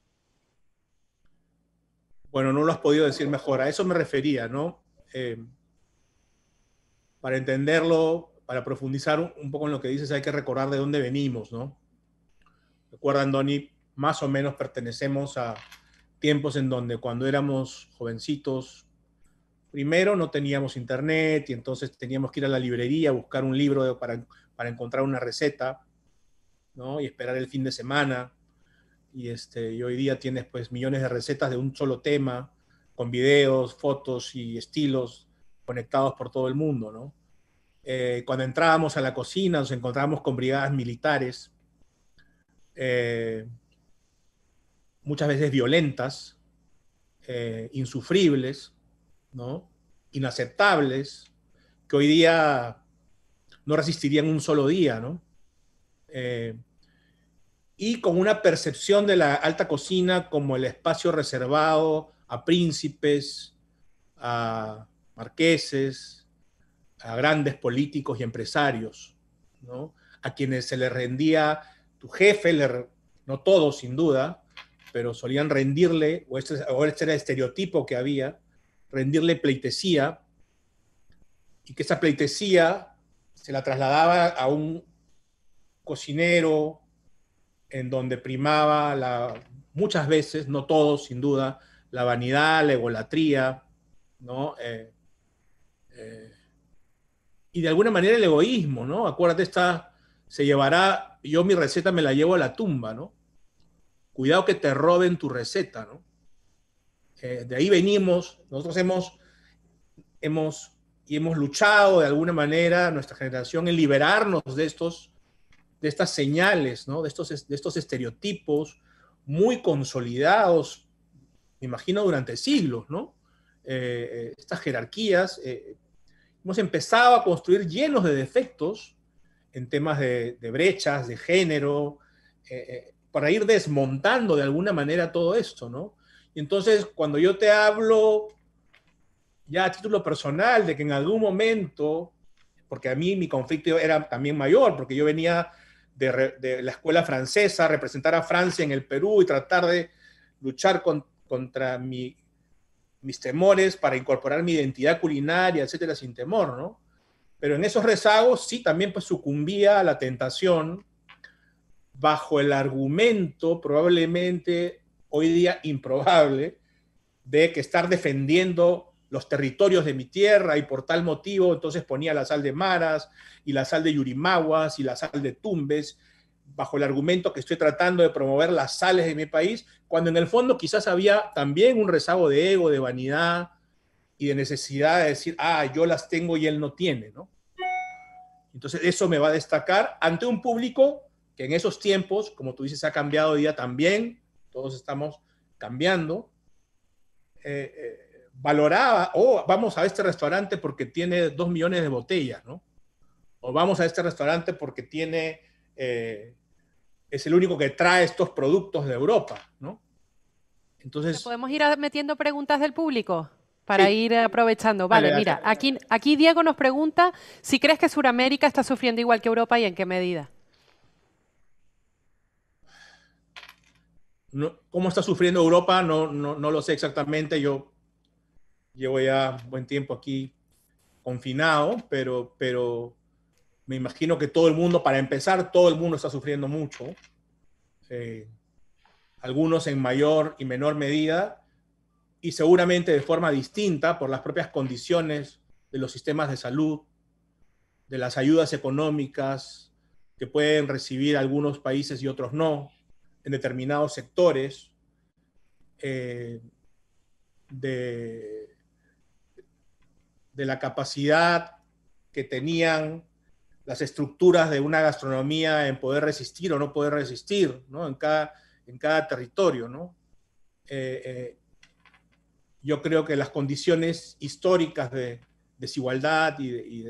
Bueno, no lo has podido decir mejor, a eso me refería, ¿no? Eh, para entenderlo, para profundizar un poco en lo que dices, hay que recordar de dónde venimos, ¿no? Recuerdan, Donny, más o menos pertenecemos a, tiempos en donde cuando éramos jovencitos, primero no teníamos internet y entonces teníamos que ir a la librería a buscar un libro para, para, encontrar una receta, ¿no? Y esperar el fin de semana. Y, este, y hoy día tienes pues millones de recetas de un solo tema, con videos, fotos y estilos conectados por todo el mundo, ¿no? Eh, cuando entrábamos a la cocina nos encontrábamos con brigadas militares. Eh, muchas veces violentas, eh, insufribles, ¿no? inaceptables, que hoy día no resistirían un solo día, ¿no? Eh, y con una percepción de la alta cocina como el espacio reservado a príncipes, a marqueses, a grandes políticos y empresarios, a quienes se les rendía, tu jefe, no todos sin duda, pero solían rendirle, o este, este, era el estereotipo que había, rendirle pleitesía, y que esa pleitesía se la trasladaba a un cocinero en donde primaba la, muchas veces, no todos sin duda, la vanidad, la egolatría, ¿no? Eh, eh, y de alguna manera el egoísmo, ¿no? Acuérdate, esta, se llevará, yo mi receta me la llevo a la tumba, ¿no? cuidado que te roben tu receta, ¿no? Eh, de ahí venimos, nosotros hemos, hemos, y hemos luchado de alguna manera, nuestra generación, en liberarnos de, estos, de estas señales, ¿no? de, estos, de estos estereotipos muy consolidados, me imagino, durante siglos, ¿no? Eh, eh, estas jerarquías, hemos empezado a construir llenos de defectos en temas de, brechas, de género, para ir desmontando de alguna manera todo esto, ¿no? Y Entonces, cuando yo te hablo ya a título personal de que en algún momento, porque a mí mi conflicto era también mayor, porque yo venía de, la escuela francesa, representar a Francia en el Perú y tratar de luchar contra mis temores para incorporar mi identidad culinaria, etcétera, sin temor, ¿no? Pero en esos rezagos sí también pues sucumbía a la tentación bajo el argumento probablemente hoy día improbable de que estar defendiendo los territorios de mi tierra y por tal motivo entonces ponía la sal de Maras y la sal de Yurimaguas y la sal de Tumbes bajo el argumento que estoy tratando de promover las sales de mi país, cuando en el fondo quizás había también un rezago de ego, de vanidad y de necesidad de decir, ah, yo las tengo y él no tiene, ¿no? Entonces eso me va a destacar ante un público que en esos tiempos, como tú dices, ha cambiado día también, todos estamos cambiando, eh, eh, valoraba, o oh, vamos a este restaurante porque tiene dos millones de botellas, ¿no? O vamos a este restaurante porque tiene, eh, es el único que trae estos productos de Europa, ¿no? Entonces... Podemos ir metiendo preguntas del público para ir aprovechando. Vale, mira, Aquí, aquí Diego nos pregunta si crees que Sudamérica está sufriendo igual que Europa y en qué medida. cómo está sufriendo Europa, no, lo sé exactamente. Yo llevo ya buen tiempo aquí confinado, pero, pero me imagino que todo el mundo, para empezar, todo el mundo está sufriendo mucho. Eh, algunos en mayor y menor medida, y seguramente de forma distinta por las propias condiciones de los sistemas de salud, de las ayudas económicas que pueden recibir algunos países y otros no, en determinados sectores eh, de, la capacidad que tenían las estructuras de una gastronomía en poder resistir o no poder resistir, En cada, en cada territorio, eh, eh, yo creo que las condiciones históricas de desigualdad y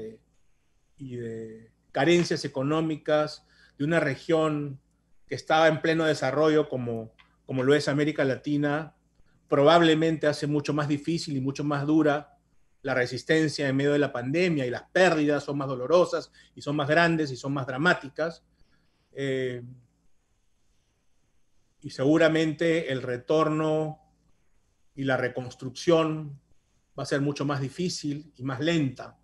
de carencias económicas de una región que estaba en pleno desarrollo como, como lo es América Latina, probablemente hace mucho más difícil y mucho más dura la resistencia en medio de la pandemia y las pérdidas son más dolorosas y son más grandes y son más dramáticas. Eh, y seguramente el retorno y la reconstrucción va a ser mucho más difícil y más lenta,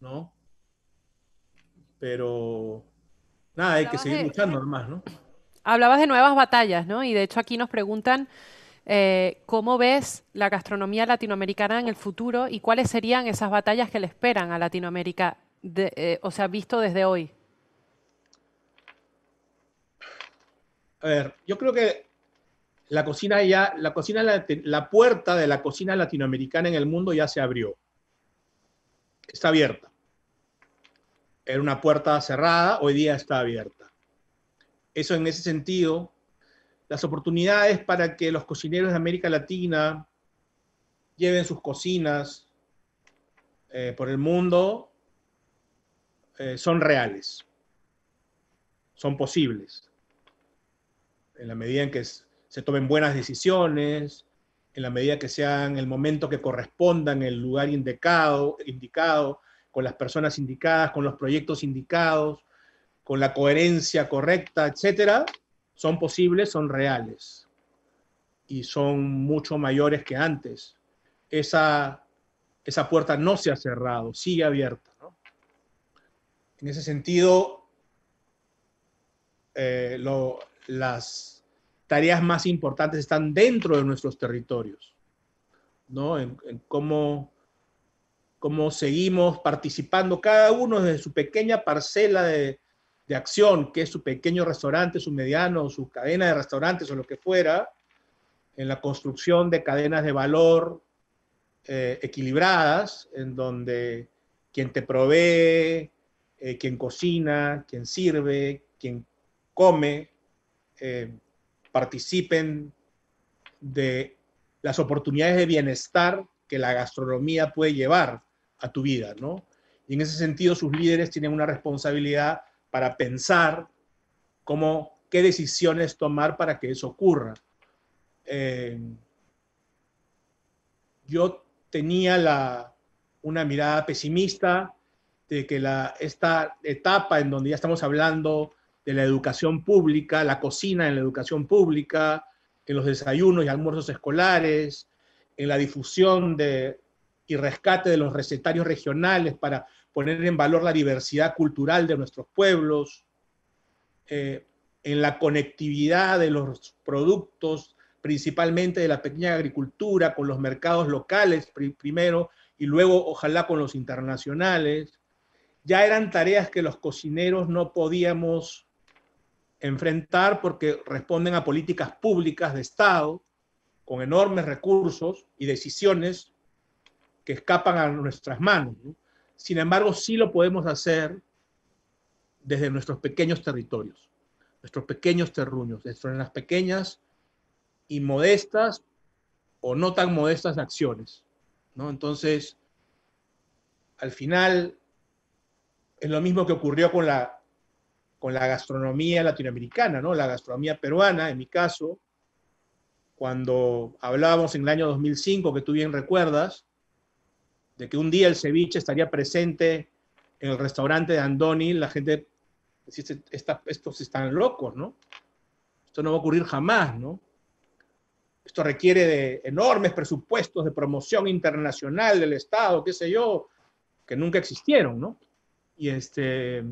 ¿no? Pero Nada, hay que seguir luchando ¿no? Hablabas de nuevas batallas, ¿no? Y de hecho aquí nos preguntan eh, cómo ves la gastronomía latinoamericana en el futuro y cuáles serían esas batallas que le esperan a Latinoamérica, eh, o sea, visto desde hoy. A ver, yo creo que la cocina ya, la cocina, la puerta de la cocina latinoamericana en el mundo ya se abrió. Está abierta era una puerta cerrada, hoy día está abierta. Eso en ese sentido, las oportunidades para que los cocineros de América Latina lleven sus cocinas eh, por el mundo eh, son reales, son posibles, en la medida en que se tomen buenas decisiones, en la medida que sean el momento que correspondan, el lugar indicado con las personas indicadas, con los proyectos indicados, con la coherencia correcta, etcétera, son posibles, son reales y son mucho mayores que antes. Esa, esa puerta no se ha cerrado, sigue abierta. En ese sentido, eh, las tareas más importantes están dentro de nuestros territorios, ¿no? cómo cómo seguimos participando cada uno desde su pequeña parcela de, acción, que es su pequeño restaurante, su mediano, su cadena de restaurantes o lo que fuera, en la construcción de cadenas de valor eh, equilibradas, en donde quien te provee, eh, quien cocina, quien sirve, quien come, eh, participen de las oportunidades de bienestar que la gastronomía puede llevar a tu vida, ¿no? Y en ese sentido sus líderes tienen una responsabilidad para pensar cómo, qué decisiones tomar para que eso ocurra. Eh, yo tenía una mirada pesimista de que la, esta etapa en donde ya estamos hablando de la educación pública, la cocina en la educación pública, en los desayunos y almuerzos escolares, en la difusión de y rescate de los recetarios regionales para poner en valor la diversidad cultural de nuestros pueblos, eh, en la conectividad de los productos, principalmente de la pequeña agricultura, con los mercados locales primero y luego ojalá con los internacionales. Ya eran tareas que los cocineros no podíamos enfrentar porque responden a políticas públicas de Estado con enormes recursos y decisiones que escapan a nuestras manos. Sin embargo, sí lo podemos hacer desde nuestros pequeños territorios, nuestros pequeños terruños, desde las pequeñas y modestas o no tan modestas acciones. ¿no? Entonces, al final, es lo mismo que ocurrió con la, con la gastronomía latinoamericana, ¿no? la gastronomía peruana, en mi caso, cuando hablábamos en el año 2005, que tú bien recuerdas, de que un día el ceviche estaría presente en el restaurante de Andoni, la gente dice, este, estos están locos, ¿no? Esto no va a ocurrir jamás, ¿no? Esto requiere de enormes presupuestos de promoción internacional del Estado, qué sé yo, que nunca existieron, ¿no? Y, este,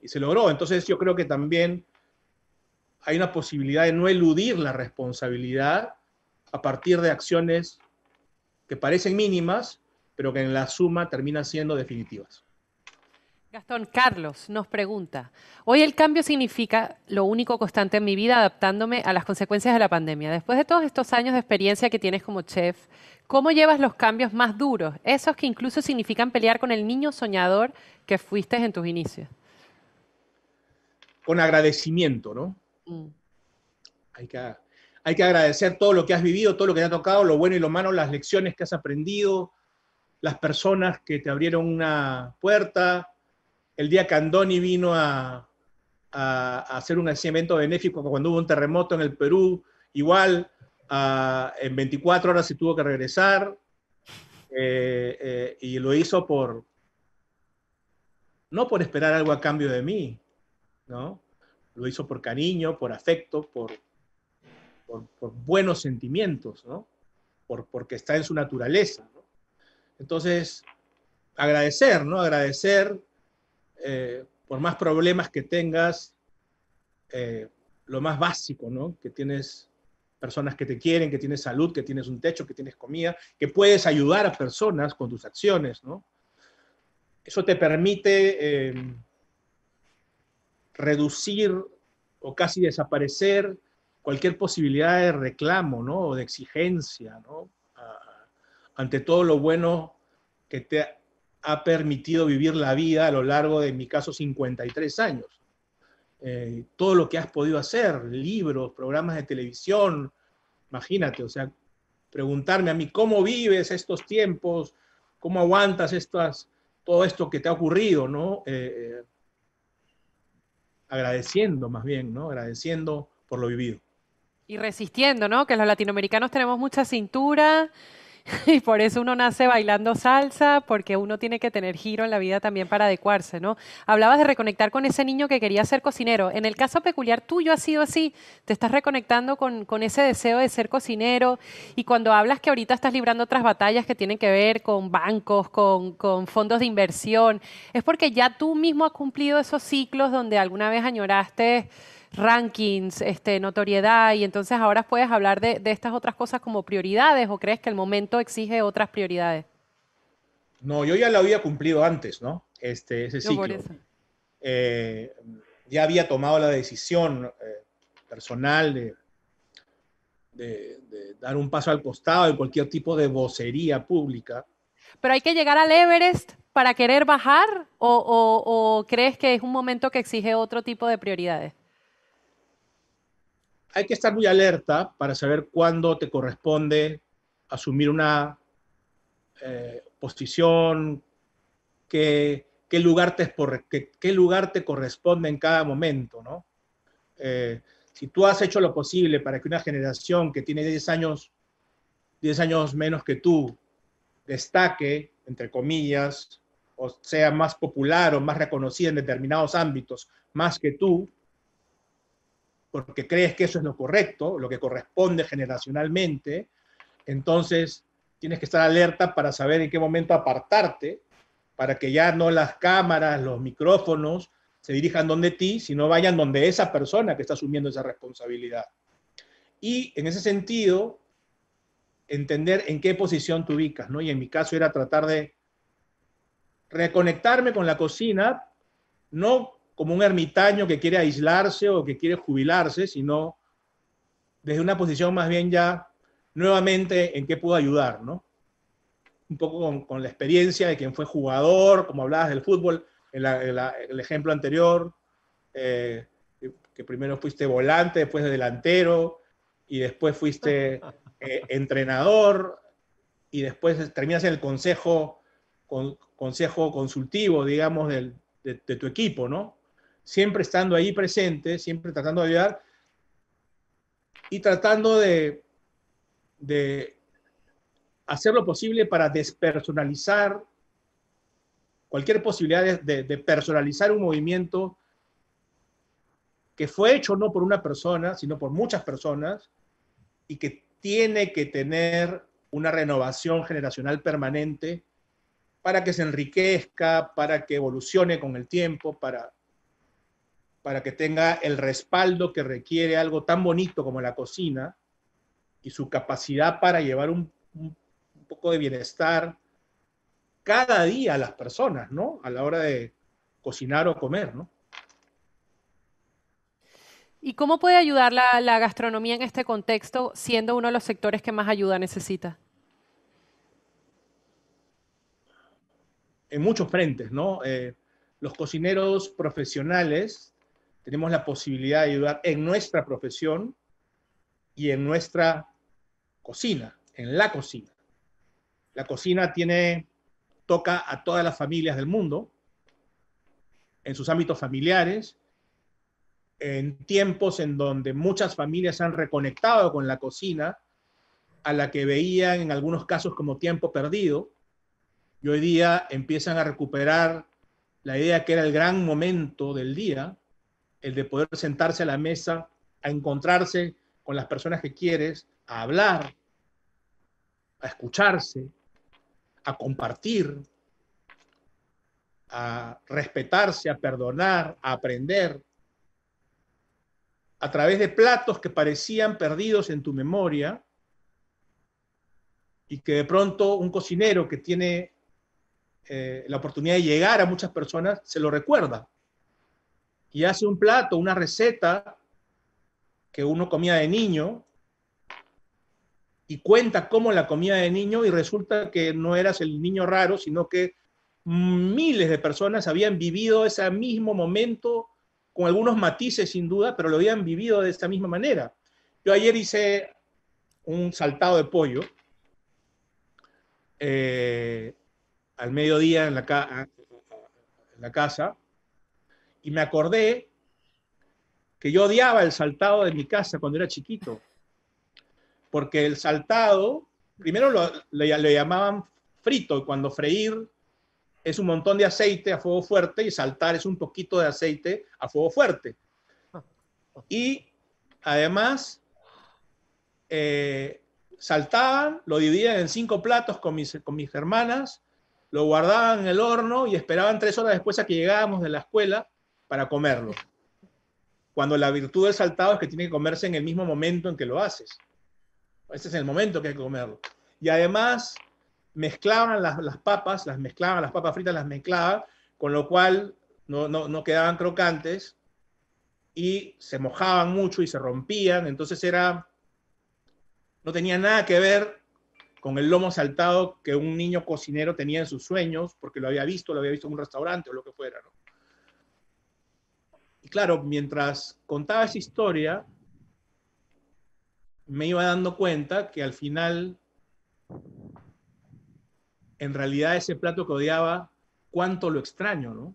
y se logró. Entonces yo creo que también hay una posibilidad de no eludir la responsabilidad a partir de acciones que parecen mínimas, pero que en la suma terminan siendo definitivas. Gastón Carlos nos pregunta, hoy el cambio significa lo único constante en mi vida adaptándome a las consecuencias de la pandemia. Después de todos estos años de experiencia que tienes como chef, ¿cómo llevas los cambios más duros, esos que incluso significan pelear con el niño soñador que fuiste en tus inicios? Con agradecimiento, ¿no? Mm. Hay que hay que agradecer todo lo que has vivido, todo lo que te ha tocado, lo bueno y lo malo, las lecciones que has aprendido, las personas que te abrieron una puerta. El día que Andoni vino a, hacer un evento benéfico cuando hubo un terremoto en el Perú, igual en 24 horas se tuvo que regresar eh, eh, y lo hizo por, no por esperar algo a cambio de mí, ¿no? Lo hizo por cariño, por afecto, por, por, buenos sentimientos, Por, porque está en su naturaleza. Entonces, agradecer, ¿no? Agradecer eh, por más problemas que tengas, eh, lo más básico, ¿no? Que tienes personas que te quieren, que tienes salud, que tienes un techo, que tienes comida, que puedes ayudar a personas con tus acciones, ¿no? Eso te permite eh, reducir o casi desaparecer cualquier posibilidad de reclamo, ¿no? O de exigencia, ¿no? ante todo lo bueno que te ha permitido vivir la vida a lo largo de, en mi caso, 53 años. Eh, todo lo que has podido hacer, libros, programas de televisión, imagínate, o sea, preguntarme a mí cómo vives estos tiempos, cómo aguantas estas, todo esto que te ha ocurrido, ¿no? Eh, agradeciendo más bien, ¿no? Agradeciendo por lo vivido. Y resistiendo, ¿no? Que los latinoamericanos tenemos mucha cintura y por eso uno nace bailando salsa, porque uno tiene que tener giro en la vida también para adecuarse, ¿no? Hablabas de reconectar con ese niño que quería ser cocinero. En el caso peculiar tuyo ha sido así, te estás reconectando con, con ese deseo de ser cocinero y cuando hablas que ahorita estás librando otras batallas que tienen que ver con bancos, con, con fondos de inversión, es porque ya tú mismo has cumplido esos ciclos donde alguna vez añoraste rankings, este, notoriedad, y entonces ahora puedes hablar de, estas otras cosas como prioridades o crees que el momento exige otras prioridades? No, yo ya lo había cumplido antes, ¿no? Este, ese ciclo. Eh, ya había tomado la decisión eh, personal de, dar un paso al costado en cualquier tipo de vocería pública. ¿Pero hay que llegar al Everest para querer bajar o crees que es un momento que exige otro tipo de prioridades? hay que estar muy alerta para saber cuándo te corresponde asumir una eh, posición, qué, qué, lugar te, corresponde en cada momento, ¿no? Eh, si tú has hecho lo posible para que una generación que tiene 10 años, 10 años menos que tú, destaque, entre comillas, o sea más popular o más reconocida en determinados ámbitos, más que tú, porque crees que eso es lo correcto, lo que corresponde generacionalmente, entonces tienes que estar alerta para saber en qué momento apartarte, para que ya no las cámaras, los micrófonos se dirijan donde ti, sino vayan donde esa persona que está asumiendo esa responsabilidad. Y en ese sentido, entender en qué posición te ubicas, ¿no? Y en mi caso era tratar de reconectarme con la cocina, no como un ermitaño que quiere aislarse o que quiere jubilarse, sino desde una posición más bien ya nuevamente en qué pudo ayudar, ¿no? Un poco con, la experiencia de quien fue jugador, como hablabas del fútbol, en, el ejemplo anterior, eh, que primero fuiste volante, después delantero, y después fuiste eh, entrenador, y después terminas en el consejo, consultivo, digamos, de tu equipo, ¿no? siempre estando ahí presente, siempre tratando de ayudar y tratando de, de hacer lo posible para despersonalizar cualquier posibilidad de, personalizar un movimiento que fue hecho no por una persona, sino por muchas personas y que tiene que tener una renovación generacional permanente para que se enriquezca, para que evolucione con el tiempo, para, para que tenga el respaldo que requiere algo tan bonito como la cocina y su capacidad para llevar un, poco de bienestar cada día a las personas, ¿no? A la hora de cocinar o comer, ¿no? ¿Y cómo puede ayudar la, la, gastronomía en este contexto, siendo uno de los sectores que más ayuda necesita? En muchos frentes, ¿no? Eh, los cocineros profesionales tenemos la posibilidad de ayudar en nuestra profesión y en nuestra cocina, en la cocina. La cocina tiene, toca a todas las familias del mundo, en sus ámbitos familiares, en tiempos en donde muchas familias se han reconectado con la cocina, a la que veían en algunos casos como tiempo perdido, y hoy día empiezan a recuperar la idea que era el gran momento del día, el de poder sentarse a la mesa, a encontrarse con las personas que quieres, a hablar, a escucharse, a compartir, a respetarse, a perdonar, a aprender, a través de platos que parecían perdidos en tu memoria y que de pronto un cocinero que tiene eh, la oportunidad de llegar a muchas personas se lo recuerda y hace un plato, una receta que uno comía de niño y cuenta cómo la comía de niño y resulta que no eras el niño raro, sino que miles de personas habían vivido ese mismo momento con algunos matices sin duda, pero lo habían vivido de esta misma manera. Yo ayer hice un saltado de pollo eh, al mediodía en la casa y me acordé que yo odiaba el saltado de mi casa cuando era chiquito, porque el saltado, primero lo, le, llamaban frito, y cuando freír es un montón de aceite a fuego fuerte y saltar es un poquito de aceite a fuego fuerte. Y además, eh, saltaban, lo dividían en cinco platos con mis, con mis hermanas, lo guardaban en el horno y esperaban tres horas después a que llegábamos de la escuela para comerlo. Cuando la virtud del saltado es que tiene que comerse en el mismo momento en que lo haces. Ese es el momento que hay que comerlo. Y además mezclaban las, papas, las mezclaban, las papas fritas las mezclaban, con lo cual no, no quedaban crocantes y se mojaban mucho y se rompían. Entonces era, no tenía nada que ver con el lomo saltado que un niño cocinero tenía en sus sueños, porque lo había visto, lo había visto en un restaurante o lo que fuera. ¿no? y claro, mientras contaba esa historia, me iba dando cuenta que al final, en realidad ese plato que odiaba, cuánto lo extraño, ¿no?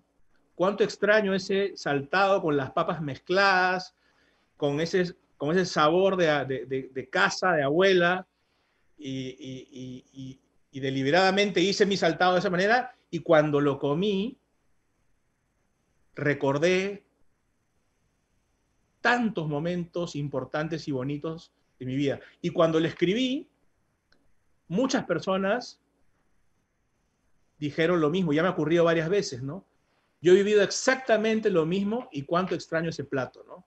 Cuánto extraño ese saltado con las papas mezcladas, con ese, ese sabor de, casa, de abuela, y, y deliberadamente hice mi saltado de esa manera, y cuando lo comí, recordé tantos momentos importantes y bonitos de mi vida. Y cuando le escribí, muchas personas dijeron lo mismo, ya me ha ocurrido varias veces, ¿no? Yo he vivido exactamente lo mismo y cuánto extraño ese plato, ¿no?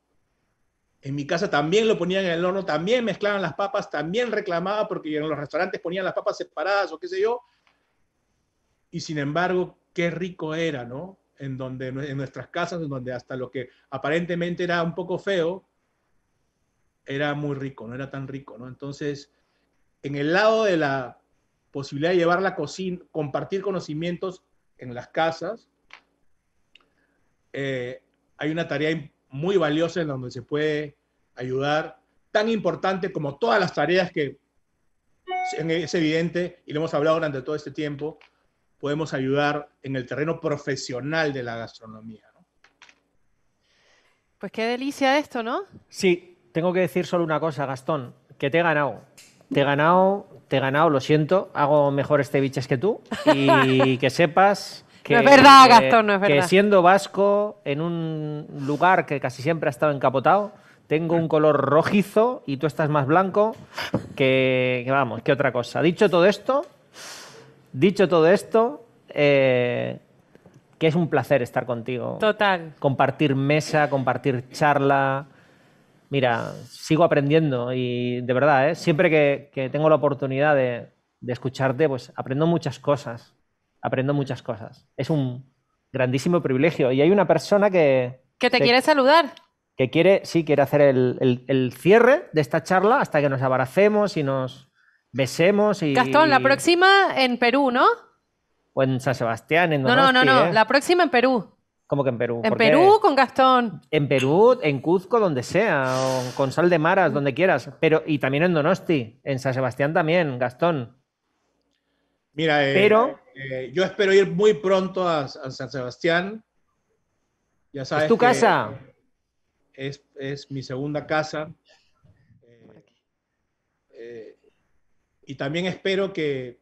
En mi casa también lo ponían en el horno, también mezclaban las papas, también reclamaba porque en los restaurantes ponían las papas separadas o qué sé yo. Y sin embargo, qué rico era, ¿no? en, donde, en nuestras casas, en donde hasta lo que aparentemente era un poco feo, era muy rico, no era tan rico, ¿no? Entonces, en el lado de la posibilidad de llevar la cocina, compartir conocimientos en las casas, eh, hay una tarea muy valiosa en donde se puede ayudar, tan importante como todas las tareas que es evidente y lo hemos hablado durante todo este tiempo, podemos ayudar en el terreno profesional de la gastronomía. Pues qué delicia esto, ¿no? Sí, tengo que decir solo una cosa, Gastón, que te he ganado. Te he ganado, te he ganado, lo siento, hago mejores este ceviches que tú y que sepas que, eh, es verdad, Gastón, es verdad. Que siendo vasco, en un lugar que casi siempre ha estado encapotado, tengo un color rojizo y tú estás más blanco que, vamos, que otra cosa. Dicho todo esto, Dicho todo esto, eh, que es un placer estar contigo. Total. Compartir mesa, compartir charla. Mira, sigo aprendiendo y de verdad, eh, siempre que, tengo la oportunidad de, escucharte, pues aprendo muchas cosas. Aprendo muchas cosas. Es un grandísimo privilegio. Y hay una persona que... Que te quiere saludar. Que quiere, sí, quiere hacer el, el, cierre de esta charla hasta que nos abaracemos y nos, besemos y. Gastón, la próxima en Perú, ¿no? O en San Sebastián, en Donosti, No, no, no, no. ¿eh? La próxima en Perú. ¿Cómo que en Perú? En Perú con Gastón. En Perú, en Cuzco, donde sea, o con Sal de Maras, donde quieras. Pero, y también en Donosti, en San Sebastián también, Gastón. Mira, eh, eh, yo espero ir muy pronto a, San Sebastián. Ya ¿Es tu casa? Es, es mi segunda casa. y también espero que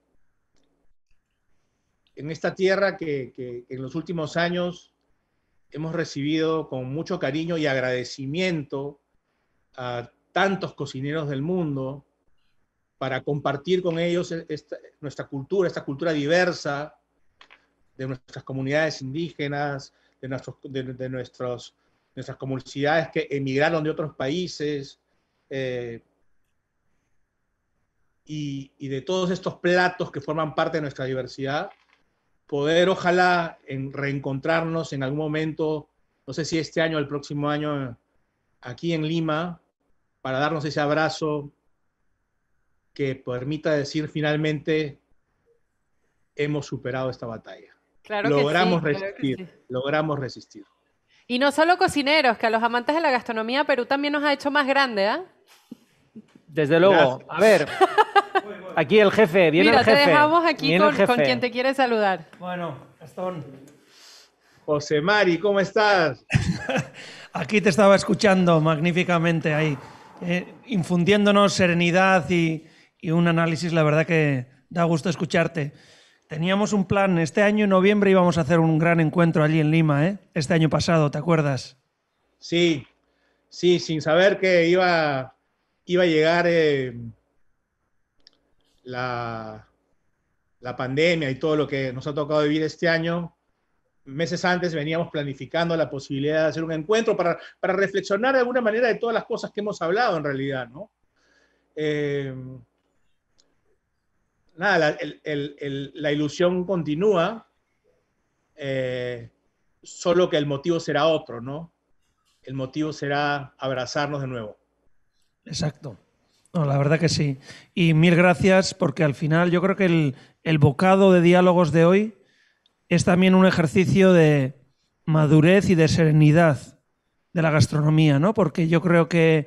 en esta tierra que, en los últimos años hemos recibido con mucho cariño y agradecimiento a tantos cocineros del mundo para compartir con ellos nuestra cultura, esta cultura diversa de nuestras comunidades indígenas, de, nuestros, de, nuestros, nuestras comunidades que emigraron de otros países. Eh, y, de todos estos platos que forman parte de nuestra diversidad, poder ojalá reencontrarnos en algún momento, no sé si este año o el próximo año, aquí en Lima, para darnos ese abrazo que permita decir finalmente hemos superado esta batalla. logramos resistir, logramos resistir. Y no solo cocineros, que a los amantes de la gastronomía Perú también nos ha hecho más grande, ¿ah? Desde luego. A ver, Aquí el jefe, viene Mira, el jefe. Mira, te dejamos aquí con, quien te quiere saludar. Bueno, Gastón. José Mari, ¿cómo estás? aquí te estaba escuchando magníficamente ahí, eh, infundiéndonos serenidad y, un análisis, la verdad que da gusto escucharte. Teníamos un plan, este año en noviembre íbamos a hacer un gran encuentro allí en Lima, ¿eh? este año pasado, ¿te acuerdas? Sí, sí, sin saber que iba, iba a llegar eh, la, pandemia y todo lo que nos ha tocado vivir este año, meses antes veníamos planificando la posibilidad de hacer un encuentro para, reflexionar de alguna manera de todas las cosas que hemos hablado en realidad, eh, la, ilusión continúa, eh, solo que el motivo será otro, ¿no? El motivo será abrazarnos de nuevo. Exacto. No, la verdad que sí. Y mil gracias porque al final yo creo que el, bocado de diálogos de hoy es también un ejercicio de madurez y de serenidad de la gastronomía, ¿no? Porque yo creo que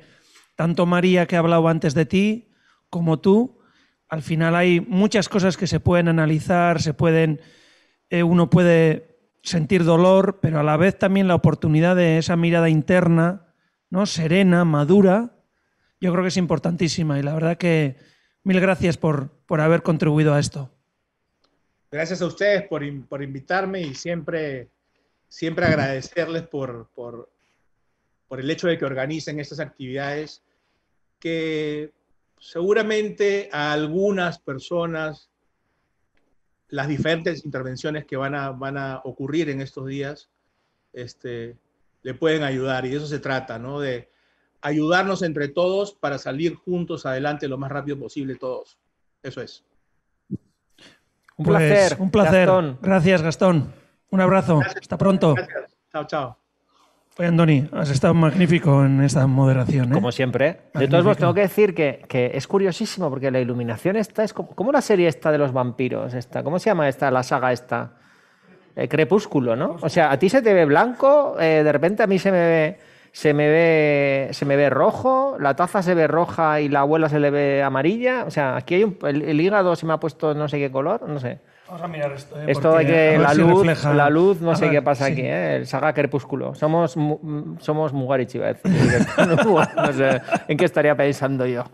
tanto María que ha hablado antes de ti como tú, al final hay muchas cosas que se pueden analizar, se pueden, eh, uno puede sentir dolor, pero a la vez también la oportunidad de esa mirada interna, ¿no? Serena, madura, yo creo que es importantísima y la verdad que mil gracias por, por haber contribuido a esto. Gracias a ustedes por, invitarme y siempre, siempre agradecerles por, por, el hecho de que organicen estas actividades que seguramente a algunas personas las diferentes intervenciones que van a, van a ocurrir en estos días este, le pueden ayudar y de eso se trata, ¿no? De, ayudarnos entre todos para salir juntos adelante lo más rápido posible todos. Eso es. Un placer. Pues, un placer. Gracias, Gastón. Un abrazo. Hasta pronto. Chao, chao. Oye, Andoni, has estado magnífico en esta moderación. ¿eh? Como siempre. De todos modos, tengo que decir que, es curiosísimo porque la iluminación esta es como, una serie esta de los vampiros. Esta, ¿Cómo se llama esta, la saga esta? Eh, crepúsculo, ¿no? O sea, a ti se te ve blanco, eh, de repente a mí se me ve se me ve, se me ve rojo, la taza se ve roja y la abuela se le ve amarilla. O sea, aquí el, hígado se me ha puesto no sé qué color, no sé. Vamos a mirar esto. ¿eh? esto de que la luz, la luz, no sé qué pasa aquí, ¿eh? el saga crepúsculo. Somos, somos Mugarich, no sé en qué estaría pensando yo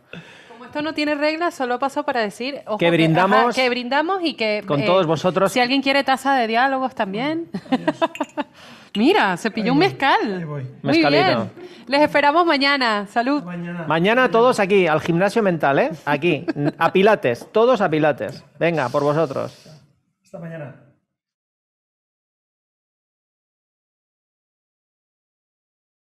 Como esto no tiene reglas, solo paso para decir que brindamos, que, brindamos y que con todos eh, vosotros. Si alguien quiere taza de diálogos también. Mira, se pilló un mezcal. Muy bien. Les esperamos mañana. Salud. Mañana. todos aquí, al gimnasio mental, ¿eh? Aquí, a pilates, todos a pilates. Venga, por vosotros. Hasta mañana.